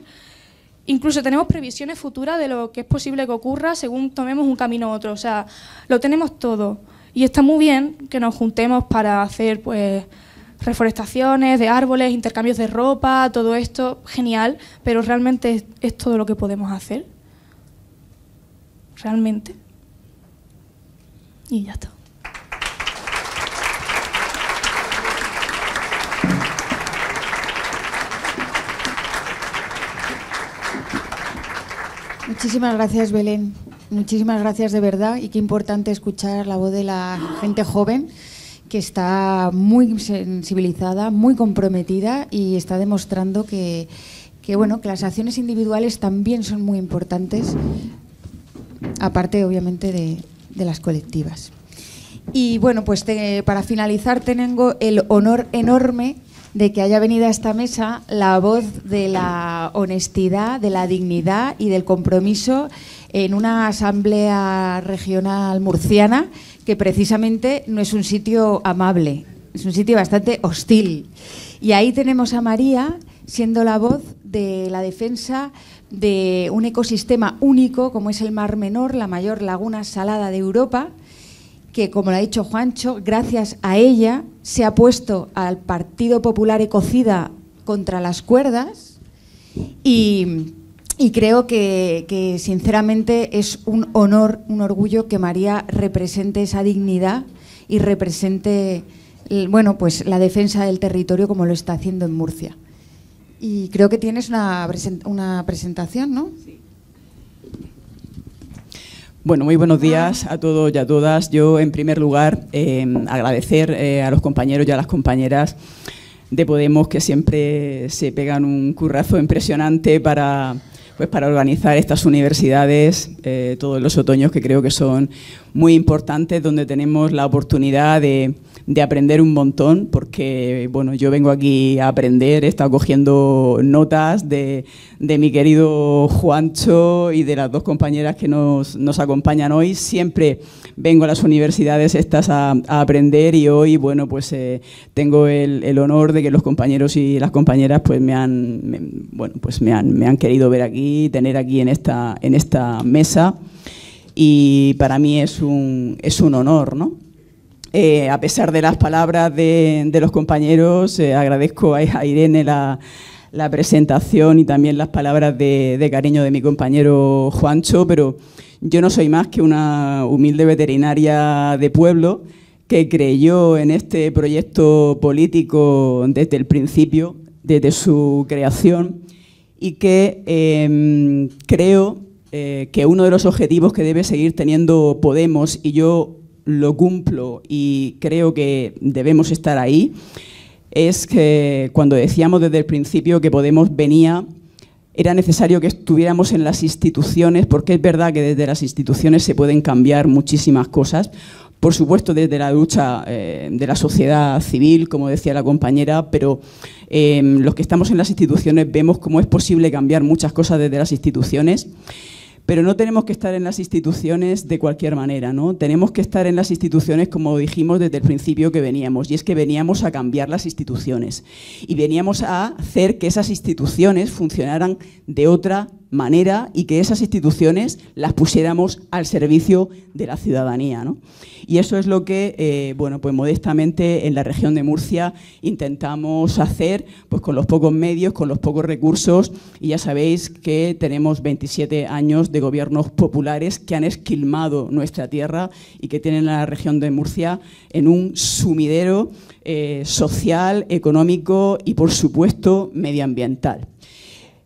[SPEAKER 4] Incluso tenemos previsiones futuras de lo que es posible que ocurra según tomemos un camino u otro. O sea, lo tenemos todo. Y está muy bien que nos juntemos para hacer pues reforestaciones de árboles, intercambios de ropa, todo esto, genial, pero realmente es, todo lo que podemos hacer. Realmente. Y ya está.
[SPEAKER 1] Muchísimas gracias, Belén. Muchísimas gracias de verdad y qué importante escuchar la voz de la gente joven que está muy sensibilizada, muy comprometida y está demostrando que, bueno, que las acciones individuales también son muy importantes, aparte obviamente de, las colectivas. Y bueno, pues para finalizar tengo el honor enorme de que haya venido a esta mesa la voz de la honestidad, de la dignidad y del compromiso en una asamblea regional murciana precisamente no es un sitio amable, es un sitio bastante hostil. Y ahí tenemos a María siendo la voz de la defensa de un ecosistema único como es el Mar Menor, la mayor laguna salada de Europa, que como lo ha dicho Juancho, gracias a ella se ha puesto al Partido Popular Ecocida contra las cuerdas y y creo que, sinceramente es un honor, un orgullo que María represente esa dignidad y represente bueno, pues la defensa del territorio como lo está haciendo en Murcia. Y creo que tienes una, una presentación, ¿no? Sí.
[SPEAKER 5] Bueno, muy buenos días a todos y a todas. Yo, en primer lugar, eh, agradecer eh, a los compañeros y a las compañeras de Podemos que siempre se pegan un currazo impresionante para, pues, para organizar estas universidades eh, todos los otoños, que creo que son muy importantes, donde tenemos la oportunidad de, aprender un montón, porque bueno, yo vengo aquí a aprender, he estado cogiendo notas de, mi querido Juancho y de las dos compañeras que nos, acompañan hoy. Siempre vengo a las universidades estas a, aprender y hoy, bueno, pues eh, tengo el, honor de que los compañeros y las compañeras pues me han, bueno, pues me han querido ver aquí tener aquí en esta, en esta mesa y para mí es un, es un honor, ¿no? Eh, a pesar de las palabras de, los compañeros, eh, agradezco a, Irene la, la, presentación y también las palabras de, de, cariño de mi compañero Juancho, pero yo no soy más que una humilde veterinaria de pueblo que creyó en este proyecto político desde el principio, desde su creación y que em, creo eh, que uno de los objetivos que debe seguir teniendo Podemos, y yo lo cumplo y creo que debemos estar ahí, es que cuando decíamos desde el principio que Podemos venía, era necesario que estuviéramos en las instituciones, porque es verdad que desde las instituciones se pueden cambiar muchísimas cosas, por supuesto desde la lucha eh, de la sociedad civil, como decía la compañera, pero em, los que estamos en las instituciones vemos cómo es posible cambiar muchas cosas desde las instituciones. Pero no tenemos que estar en las instituciones de cualquier manera, ¿no? Tenemos que estar en las instituciones como dijimos desde el principio que veníamos, y es que veníamos a cambiar las instituciones y veníamos a hacer que esas instituciones funcionaran de otra manera y que esas instituciones las pusiéramos al servicio de la ciudadanía. Y eso es lo que, eh, bueno, pues modestamente en la región de Murcia intentamos hacer pues con los pocos medios, con los pocos recursos y ya sabéis que tenemos 27 años de gobiernos populares que han esquilmado nuestra tierra y que tienen a la región de Murcia en un sumidero eh, social, económico y por supuesto medioambiental.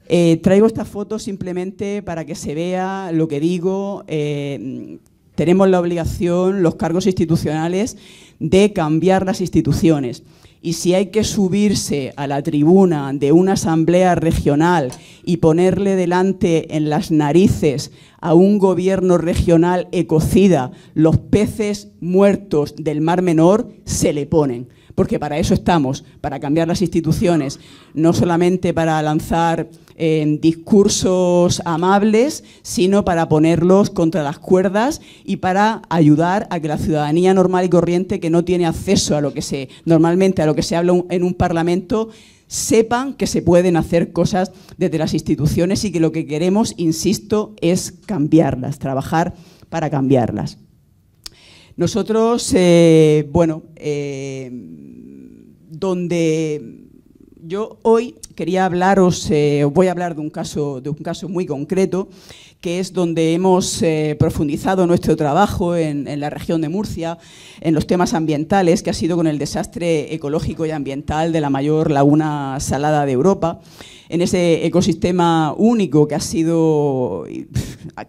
[SPEAKER 5] Eh, traigo esta foto simplemente para que se vea lo que digo. Eh, tenemos la obligación, los cargos institucionales, de cambiar las instituciones. Y si hay que subirse a la tribuna de una asamblea regional y ponerle delante en las narices a un gobierno regional ecocida los peces muertos del Mar Menor, se le ponen porque para eso estamos, para cambiar las instituciones, no solamente para lanzar eh, discursos amables, sino para ponerlos contra las cuerdas y para ayudar a que la ciudadanía normal y corriente que no tiene acceso a lo que se normalmente a lo que se habla en un parlamento sepan que se pueden hacer cosas desde las instituciones y que lo que queremos, insisto, es cambiarlas, trabajar para cambiarlas. Nosotros, eh, bueno, eh, donde yo hoy quería hablaros, eh, os voy a hablar de un caso, de un caso muy concreto que es donde hemos eh, profundizado nuestro trabajo en, la región de Murcia, en los temas ambientales, que ha sido con el desastre ecológico y ambiental de la mayor laguna salada de Europa, en ese ecosistema único que ha sido,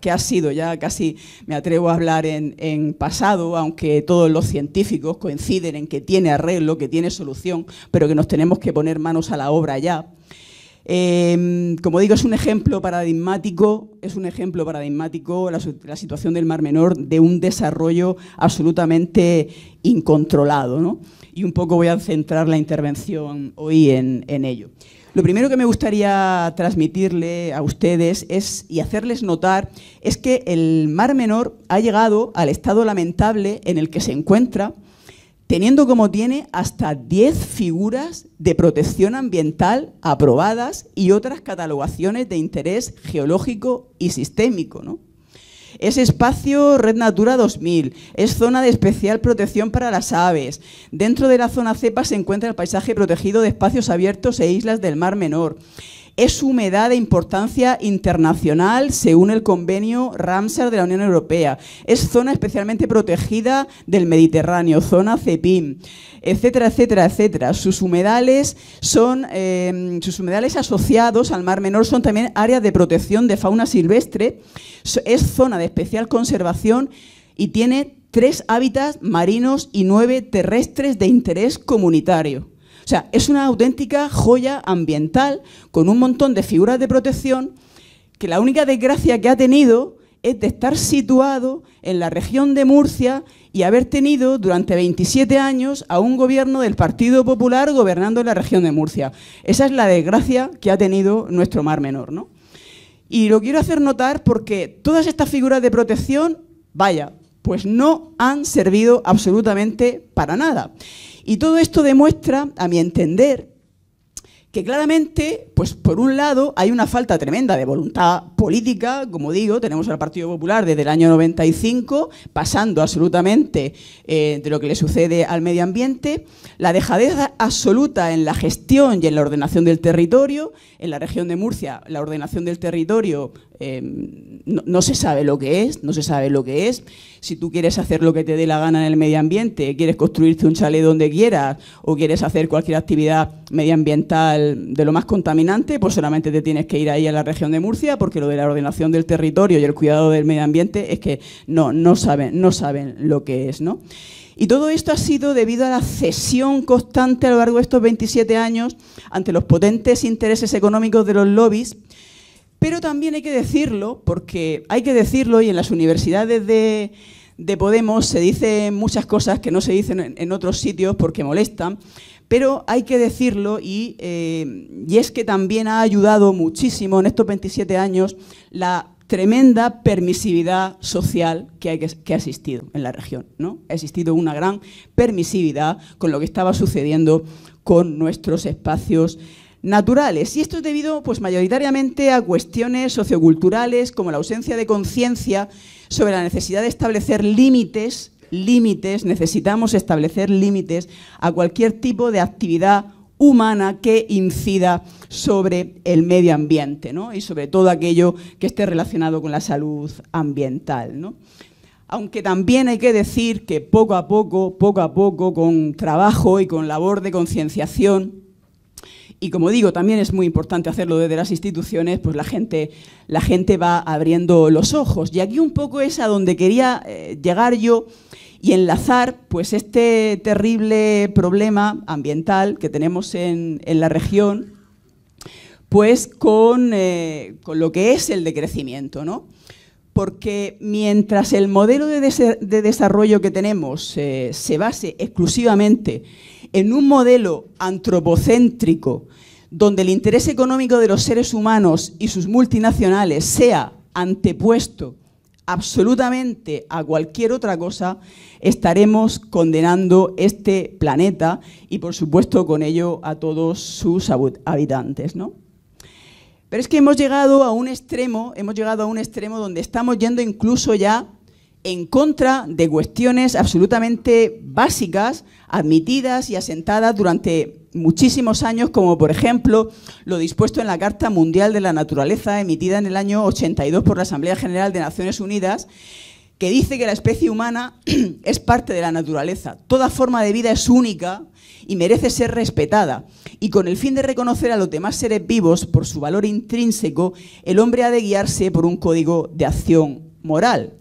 [SPEAKER 5] que ha sido ya casi, me atrevo a hablar en pasado, aunque todos los científicos coinciden en que tiene arreglo, que tiene solución, pero que nos tenemos que poner manos a la obra ya. Em, como digo, es un ejemplo paradigmático, es un ejemplo paradigmático la, situación del Mar Menor de un desarrollo absolutamente incontrolado. ¿no? Y un poco voy a centrar la intervención hoy en, en ello. Lo primero que me gustaría transmitirle a ustedes es, y hacerles notar es que el Mar Menor ha llegado al estado lamentable en el que se encuentra teniendo como tiene hasta 10 figuras de protección ambiental aprobadas y otras catalogaciones de interés geológico y sistémico. ¿no? Es espacio Red Natura 2000, es zona de especial protección para las aves. Dentro de la zona cepa se encuentra el paisaje protegido de espacios abiertos e islas del Mar Menor es humedad de importancia internacional según el convenio Ramsar de la Unión Europea. Es zona especialmente protegida del Mediterráneo, zona CEPIM, etcétera, etcétera, etcétera. Sus humedales son em, sus humedales asociados al Mar Menor son también áreas de protección de fauna silvestre. Es zona de especial conservación y tiene tres hábitats marinos y nueve terrestres de interés comunitario. O sea, es una auténtica joya ambiental con un montón de figuras de protección que la única desgracia que ha tenido es de estar situado en la región de Murcia y haber tenido durante 27 años a un gobierno del Partido Popular gobernando en la región de Murcia. Esa es la desgracia que ha tenido nuestro Mar Menor. ¿no? Y lo quiero hacer notar porque todas estas figuras de protección, vaya, pues no han servido absolutamente para nada. Y todo esto demuestra, a mi entender, que claramente, pues por un lado, hay una falta tremenda de voluntad política, como digo, tenemos al Partido Popular desde el año 95, pasando absolutamente eh, de lo que le sucede al medio ambiente, la dejadez absoluta en la gestión y en la ordenación del territorio, en la región de Murcia la ordenación del territorio eh, no, se sabe lo que es, no se sabe lo que es. Si tú quieres hacer lo que te dé la gana en el medio ambiente, quieres construirte un chalet donde quieras o quieres hacer cualquier actividad medioambiental de lo más contaminante, pues solamente te tienes que ir ahí a la región de Murcia porque lo de la ordenación del territorio y el cuidado del medio ambiente es que no, no saben, no saben lo que es. ¿no? Y todo esto ha sido debido a la cesión constante a lo largo de estos 27 años ante los potentes intereses económicos de los lobbies, pero también hay que decirlo, porque hay que decirlo y en las universidades de, Podemos se dicen muchas cosas que no se dicen en otros sitios porque molestan, pero hay que decirlo eh, y, es que también ha ayudado muchísimo en estos 27 años la tremenda permisividad social que, que, ha existido en la región. ¿no? Ha existido una gran permisividad con lo que estaba sucediendo con nuestros espacios naturales. Y esto es debido pues, mayoritariamente a cuestiones socioculturales como la ausencia de conciencia sobre la necesidad de establecer límites límites, necesitamos establecer límites a cualquier tipo de actividad humana que incida sobre el medio ambiente y sobre todo aquello que esté relacionado con la salud ambiental. Aunque también hay que decir que poco a poco, poco a poco, con trabajo y con labor de concienciación, y como digo, también es muy importante hacerlo desde las instituciones, pues la gente, la gente va abriendo los ojos. Y aquí un poco es a donde quería eh, llegar yo y enlazar pues este terrible problema ambiental que tenemos en, en la región pues con, eh, lo que es el decrecimiento, ¿no? Porque mientras el modelo de, de desarrollo que tenemos eh, se base exclusivamente en un modelo antropocéntrico donde el interés económico de los seres humanos y sus multinacionales sea antepuesto absolutamente a cualquier otra cosa, estaremos condenando este planeta y, por supuesto, con ello a todos sus habitantes. ¿no? Pero es que hemos llegado a un extremo, hemos llegado a un extremo donde estamos yendo incluso ya en contra de cuestiones absolutamente básicas, admitidas y asentadas durante muchísimos años, como por ejemplo lo dispuesto en la Carta Mundial de la Naturaleza, emitida en el año 82 por la Asamblea General de Naciones Unidas, que dice que la especie humana es parte de la naturaleza. Toda forma de vida es única y merece ser respetada. Y con el fin de reconocer a los demás seres vivos por su valor intrínseco, el hombre ha de guiarse por un código de acción moral.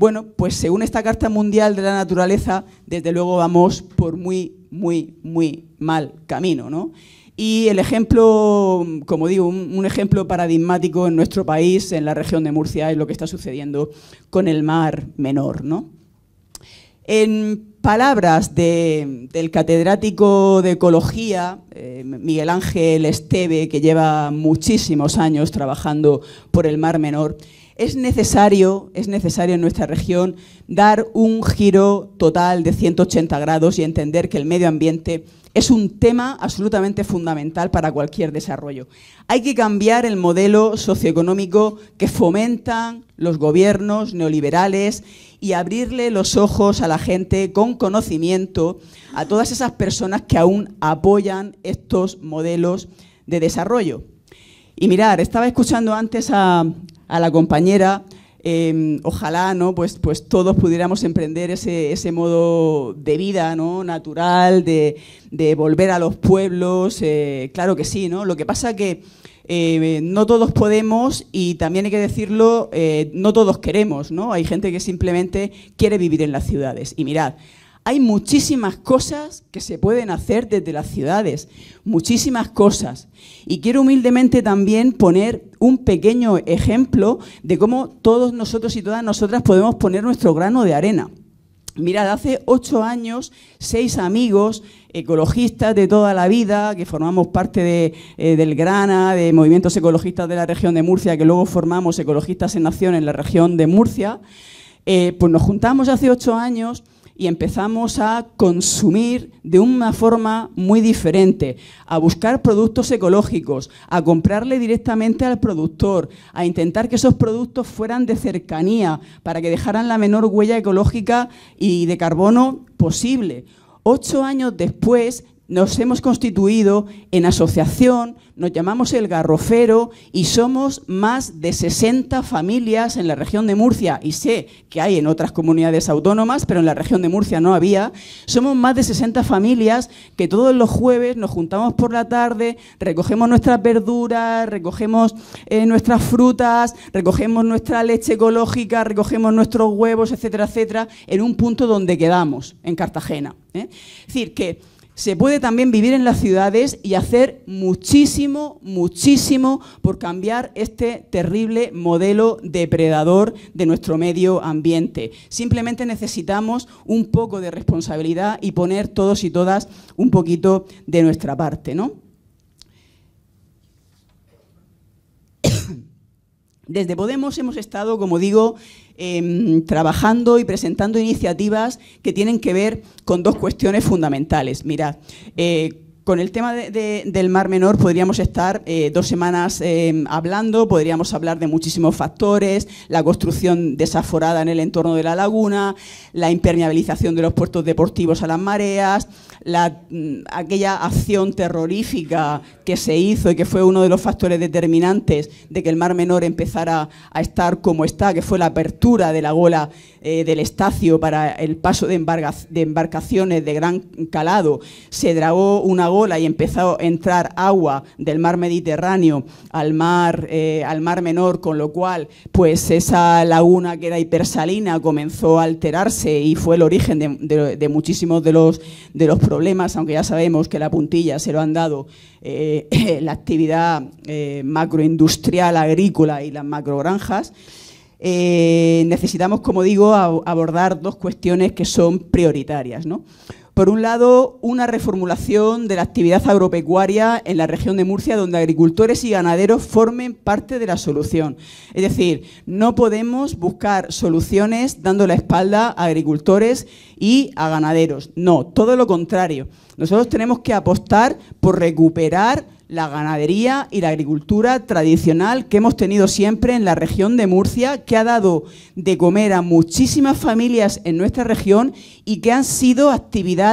[SPEAKER 5] Bueno, pues según esta Carta Mundial de la Naturaleza, desde luego vamos por muy, muy, muy mal camino, ¿no? Y el ejemplo, como digo, un, ejemplo paradigmático en nuestro país, en la región de Murcia, es lo que está sucediendo con el Mar Menor, ¿no? En palabras del catedrático de ecología, eh, Miguel Ángel Esteve, que lleva muchísimos años trabajando por el Mar Menor, es necesario, es necesario en nuestra región dar un giro total de 180 grados y entender que el medio ambiente es un tema absolutamente fundamental para cualquier desarrollo. Hay que cambiar el modelo socioeconómico que fomentan los gobiernos neoliberales y abrirle los ojos a la gente con conocimiento, a todas esas personas que aún apoyan estos modelos de desarrollo. Y mirar, estaba escuchando antes a, la compañera, em, ojalá ¿no? pues, pues todos pudiéramos emprender ese, modo de vida ¿no? natural, de, volver a los pueblos, eh, claro que sí, ¿no? Lo que pasa que eh, no todos podemos y también hay que decirlo, eh, no todos queremos, ¿no? Hay gente que simplemente quiere vivir en las ciudades. Y mirad, hay muchísimas cosas que se pueden hacer desde las ciudades, muchísimas cosas. Y quiero humildemente también poner un pequeño ejemplo de cómo todos nosotros y todas nosotras podemos poner nuestro grano de arena. Mirad, hace ocho años, seis amigos ecologistas de toda la vida, que formamos parte eh, del GRANA, de movimientos ecologistas de la región de Murcia, que luego formamos Ecologistas en Nación en la región de Murcia, eh, pues nos juntamos hace ocho años y empezamos a consumir de una forma muy diferente, a buscar productos ecológicos, a comprarle directamente al productor, a intentar que esos productos fueran de cercanía para que dejaran la menor huella ecológica y de carbono posible. Ocho años después nos hemos constituido en asociación, nos llamamos El Garrofero y somos más de 60 familias en la región de Murcia, y sé que hay en otras comunidades autónomas, pero en la región de Murcia no había. Somos más de 60 familias que todos los jueves nos juntamos por la tarde, recogemos nuestras verduras, recogemos eh, nuestras frutas, recogemos nuestra leche ecológica, recogemos nuestros huevos, etcétera, etcétera, en un punto donde quedamos, en Cartagena. ¿eh? Es decir, que se puede también vivir en las ciudades y hacer muchísimo, muchísimo por cambiar este terrible modelo depredador de nuestro medio ambiente. Simplemente necesitamos un poco de responsabilidad y poner todos y todas un poquito de nuestra parte, ¿no? Desde Podemos hemos estado, como digo, em, trabajando y presentando iniciativas que tienen que ver con dos cuestiones fundamentales. Mirad, eh, con el tema del Mar Menor podríamos estar eh, dos semanas em, hablando, podríamos hablar de muchísimos factores, la construcción desaforada en el entorno de la laguna, la impermeabilización de los puertos deportivos a las mareas, la, mm, aquella acción terrorífica que se hizo y que fue uno de los factores determinantes de que el Mar Menor empezara a estar como está, que fue la apertura de la gola eh, del estacio para el paso de, embarcaciones de gran calado, se dragó una gola y empezó a entrar agua del mar Mediterráneo al mar, eh, al mar Menor, con lo cual pues esa laguna que era hipersalina comenzó a alterarse y fue el origen de, muchísimos de los, de los problemas, aunque ya sabemos que la puntilla se lo han dado eh, la actividad eh, macroindustrial agrícola y las macrogranjas, eh, necesitamos, como digo, abordar dos cuestiones que son prioritarias. ¿no? Por un lado, una reformulación de la actividad agropecuaria en la región de Murcia, donde agricultores y ganaderos formen parte de la solución. Es decir, no podemos buscar soluciones dando la espalda a agricultores y a ganaderos. No, todo lo contrario. Nosotros tenemos que apostar por recuperar la ganadería y la agricultura tradicional que hemos tenido siempre en la región de Murcia, que ha dado de comer a muchísimas familias en nuestra región y que han sido actividades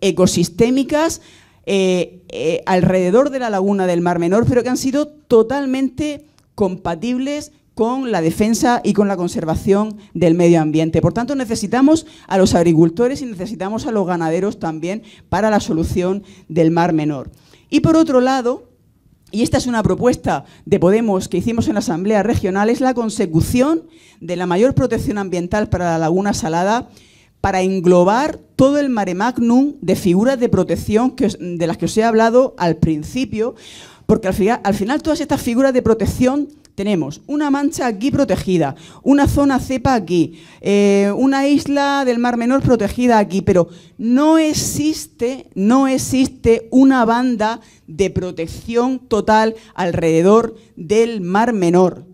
[SPEAKER 5] ecosistémicas eh, eh, alrededor de la laguna del Mar Menor, pero que han sido totalmente compatibles con la defensa y con la conservación del medio ambiente. Por tanto, necesitamos a los agricultores y necesitamos a los ganaderos también para la solución del Mar Menor. Y por otro lado, y esta es una propuesta de Podemos que hicimos en la Asamblea Regional, es la consecución de la mayor protección ambiental para la laguna salada para englobar todo el mare magnum de figuras de protección de las que os he hablado al principio, porque al, final todas estas figuras de protección tenemos una mancha aquí protegida, una zona cepa aquí, eh, una isla del Mar Menor protegida aquí, pero no existe, no existe una banda de protección total alrededor del Mar Menor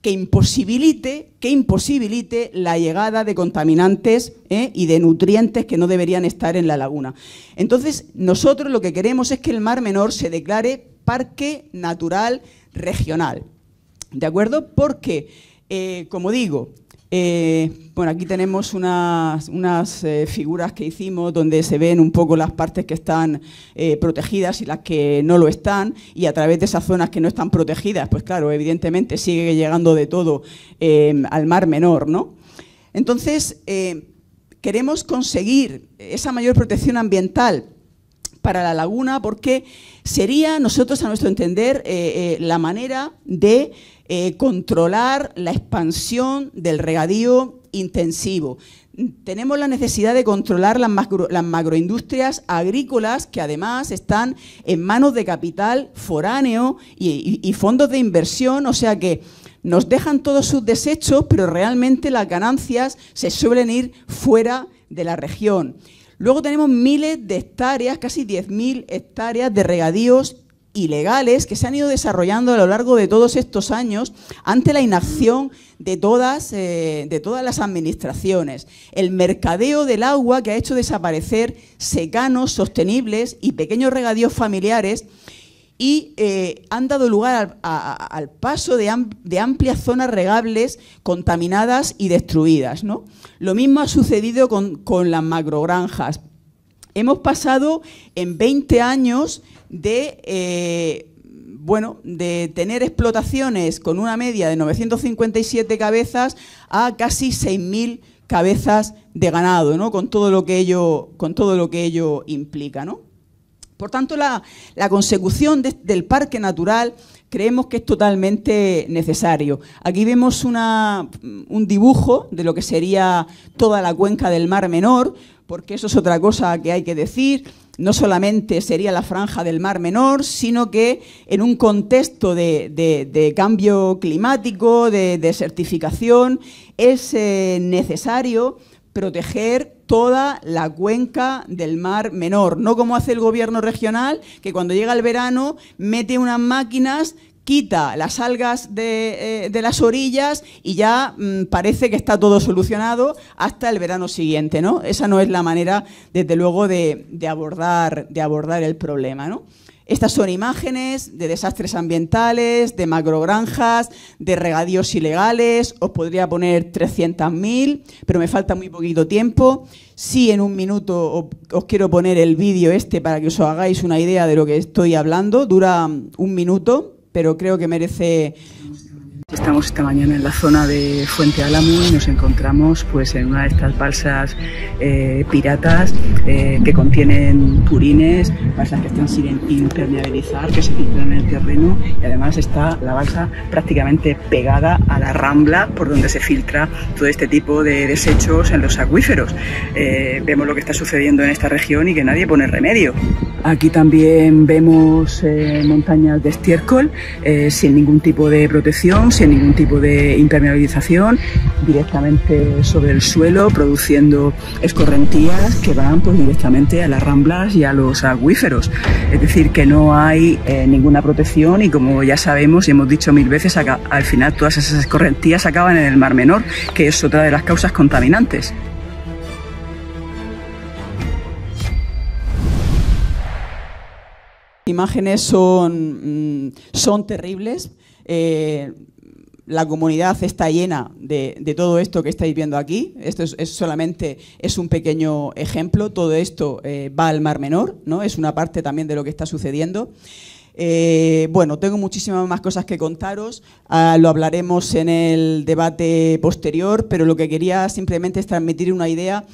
[SPEAKER 5] que imposibilite, que imposibilite la llegada de contaminantes ¿eh? y de nutrientes que no deberían estar en la laguna. Entonces, nosotros lo que queremos es que el Mar Menor se declare parque natural regional. ¿De acuerdo? Porque, eh, como digo, eh, bueno, aquí tenemos unas, unas eh, figuras que hicimos donde se ven un poco las partes que están eh, protegidas y las que no lo están y a través de esas zonas que no están protegidas, pues claro, evidentemente sigue llegando de todo al mar menor, ¿no? Entonces, queremos conseguir esa mayor protección ambiental para la laguna porque sería, nosotros a nuestro entender, la manera de eh, controlar la expansión del regadío intensivo. Tenemos la necesidad de controlar las, macroindustrias agrícolas que además están en manos de capital foráneo y, fondos de inversión, o sea que nos dejan todos sus desechos, pero realmente las ganancias se suelen ir fuera de la región. Luego tenemos miles de hectáreas, casi 10.000 hectáreas de regadíos ilegales que se han ido desarrollando a lo largo de todos estos años ante la inacción de todas, eh, de todas las administraciones. El mercadeo del agua que ha hecho desaparecer secanos sostenibles y pequeños regadíos familiares y eh, han dado lugar al, paso de, amplias zonas regables contaminadas y destruidas. Lo mismo ha sucedido con, con las macrogranjas. Hemos pasado en 20 años de, eh, bueno, de tener explotaciones con una media de 957 cabezas a casi 6.000 cabezas de ganado, con, todo lo que ello, con todo lo que ello implica. ¿no? Por tanto, la, consecución del parque natural creemos que es totalmente necesario. Aquí vemos un dibujo de lo que sería toda la cuenca del Mar Menor, porque eso es otra cosa que hay que decir, no solamente sería la franja del Mar Menor, sino que en un contexto de, cambio climático, de desertificación, es eh, necesario proteger toda la cuenca del Mar Menor, no como hace el gobierno regional, que cuando llega el verano mete unas máquinas quita las algas eh, de, las orillas y ya mm, parece que está todo solucionado hasta el verano siguiente, Esa no es la manera, desde luego, de, abordar, el problema, Estas son imágenes de desastres ambientales, de macrogranjas, de regadíos ilegales. Os podría poner 300.000, pero me falta muy poquito tiempo. Sí, en un minuto os quiero poner el vídeo este para que os hagáis una idea de lo que estoy hablando. Dura mm, un minuto pero creo que merece Estamos esta mañana en la zona de Fuente Álamo y nos encontramos pues, en una de estas balsas eh, piratas eh, que contienen purines, balsas que están sin impermeabilizar, que se filtran en el terreno y además está la balsa prácticamente pegada a la rambla por donde se filtra todo este tipo de desechos en los acuíferos. Eh, vemos lo que está sucediendo en esta región y que nadie pone remedio. Aquí también vemos montañas de estiércol sin ningún tipo de protección, sin ningún tipo de impermeabilización, directamente sobre el suelo, produciendo escorrentías que van pues, directamente a las ramblas y a los acuíferos. Es decir, que no hay eh, ninguna protección y como ya sabemos y hemos dicho mil veces, al final todas esas escorrentías acaban en el Mar Menor, que es otra de las causas contaminantes. imágenes son, mm, son terribles. Eh, la comunidad está llena de, todo esto que estáis viendo aquí. Esto es, solamente es un pequeño ejemplo. Todo esto eh, va al Mar Menor, ¿no? Es una parte también de lo que está sucediendo. Eh, bueno, tengo muchísimas más cosas que contaros. Ah, lo hablaremos en el debate posterior, pero lo que quería simplemente es transmitir una idea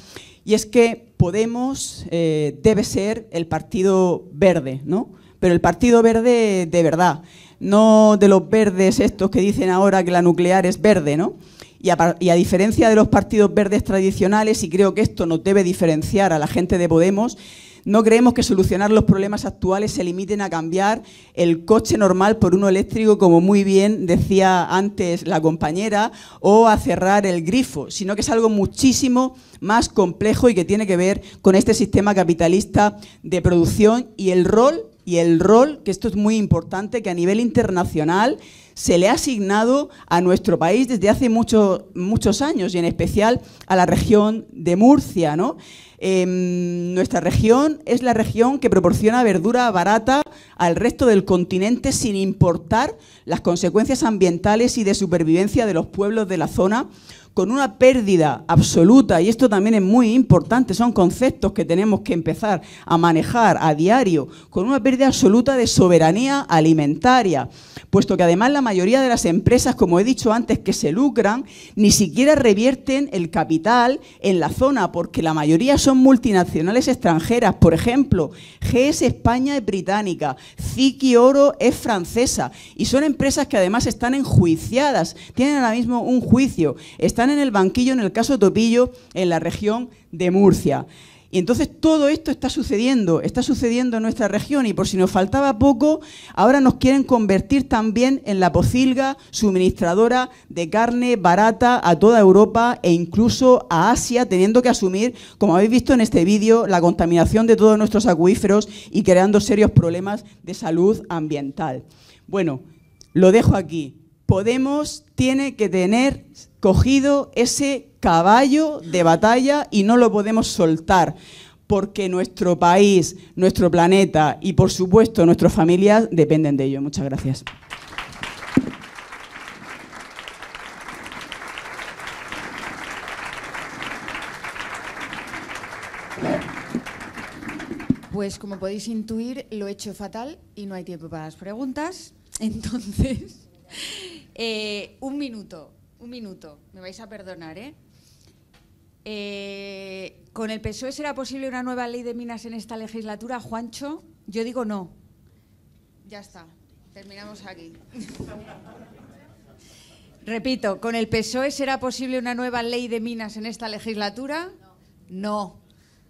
[SPEAKER 5] y es que Podemos eh, debe ser el partido verde, ¿no? Pero el partido verde de verdad no de los verdes estos que dicen ahora que la nuclear es verde, ¿no? Y a, diferencia de los partidos verdes tradicionales, y creo que esto nos debe diferenciar a la gente de Podemos, no creemos que solucionar los problemas actuales se limiten a cambiar el coche normal por uno eléctrico, como muy bien decía antes la compañera, o a cerrar el grifo, sino que es algo muchísimo más complejo y que tiene que ver con este sistema capitalista de producción y el rol y el rol, que esto es muy importante, que a nivel internacional se le ha asignado a nuestro país desde hace muchos años y en especial a la región de Murcia. ¿no? Em, nuestra región es la región que proporciona verdura barata al resto del continente sin importar las consecuencias ambientales y de supervivencia de los pueblos de la zona con una pérdida absoluta, y esto también es muy importante, son conceptos que tenemos que empezar a manejar a diario, con una pérdida absoluta de soberanía alimentaria, puesto que además la mayoría de las empresas, como he dicho antes, que se lucran, ni siquiera revierten el capital en la zona, porque la mayoría son multinacionales extranjeras, por ejemplo, GS España es británica, Ziki Oro es francesa, y son empresas que además están enjuiciadas, tienen ahora mismo un juicio, están en el banquillo, en el caso Topillo, en la región de Murcia. Y entonces todo esto está sucediendo, está sucediendo en nuestra región y por si nos faltaba poco, ahora nos quieren convertir también en la pocilga suministradora de carne barata a toda Europa e incluso a Asia, teniendo que asumir, como habéis visto en este vídeo, la contaminación de todos nuestros acuíferos y creando serios problemas de salud ambiental. Bueno, lo dejo aquí. Podemos tiene que tener cogido ese caballo de batalla y no lo podemos soltar, porque nuestro país, nuestro planeta y por supuesto nuestras familias dependen de ello. Muchas gracias.
[SPEAKER 1] Pues como podéis intuir, lo hecho fatal y no hay tiempo para las preguntas. Entonces, eh, un minuto, un minuto, me vais a perdonar, ¿eh? Eh, ¿Con el PSOE será posible una nueva ley de minas en esta legislatura, Juancho? Yo digo no. Ya está, terminamos aquí. Repito, ¿con el PSOE será posible una nueva ley de minas en esta legislatura? no.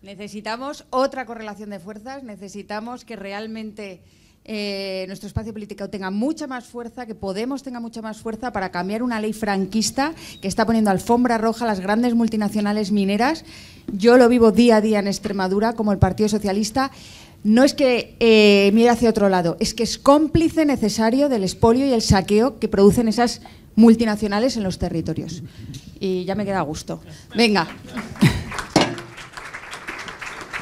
[SPEAKER 1] Necesitamos otra correlación de fuerzas, necesitamos que realmente eh, nuestro espacio político tenga mucha más fuerza, que Podemos tenga mucha más fuerza para cambiar una ley franquista que está poniendo alfombra roja a las grandes multinacionales mineras. Yo lo vivo día a día en Extremadura como el Partido Socialista. No es que eh, mire hacia otro lado, es que es cómplice necesario del espolio y el saqueo que producen esas multinacionales en los territorios. Y ya me queda a gusto. Venga.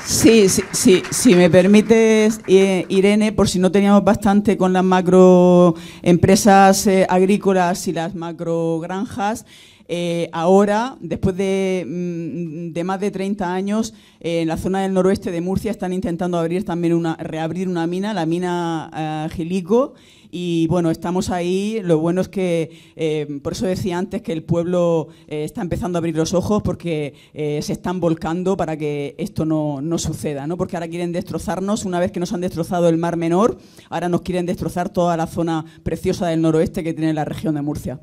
[SPEAKER 5] Sí, sí, sí, si me permites, eh, Irene, por si no teníamos bastante con las macroempresas eh, agrícolas y las macrogranjas, eh, ahora, después de, mm, más de 30 años, eh, en la zona del noroeste de Murcia están intentando abrir también una, reabrir una mina, la mina Gilico y bueno, estamos ahí. Lo bueno es que, eh, por eso decía antes que el pueblo eh, está empezando a abrir los ojos porque eh, se están volcando para que esto no, no, suceda, ¿no? Porque ahora quieren destrozarnos. Una vez que nos han destrozado el Mar Menor, ahora nos quieren destrozar toda la zona preciosa del noroeste que tiene la región de Murcia.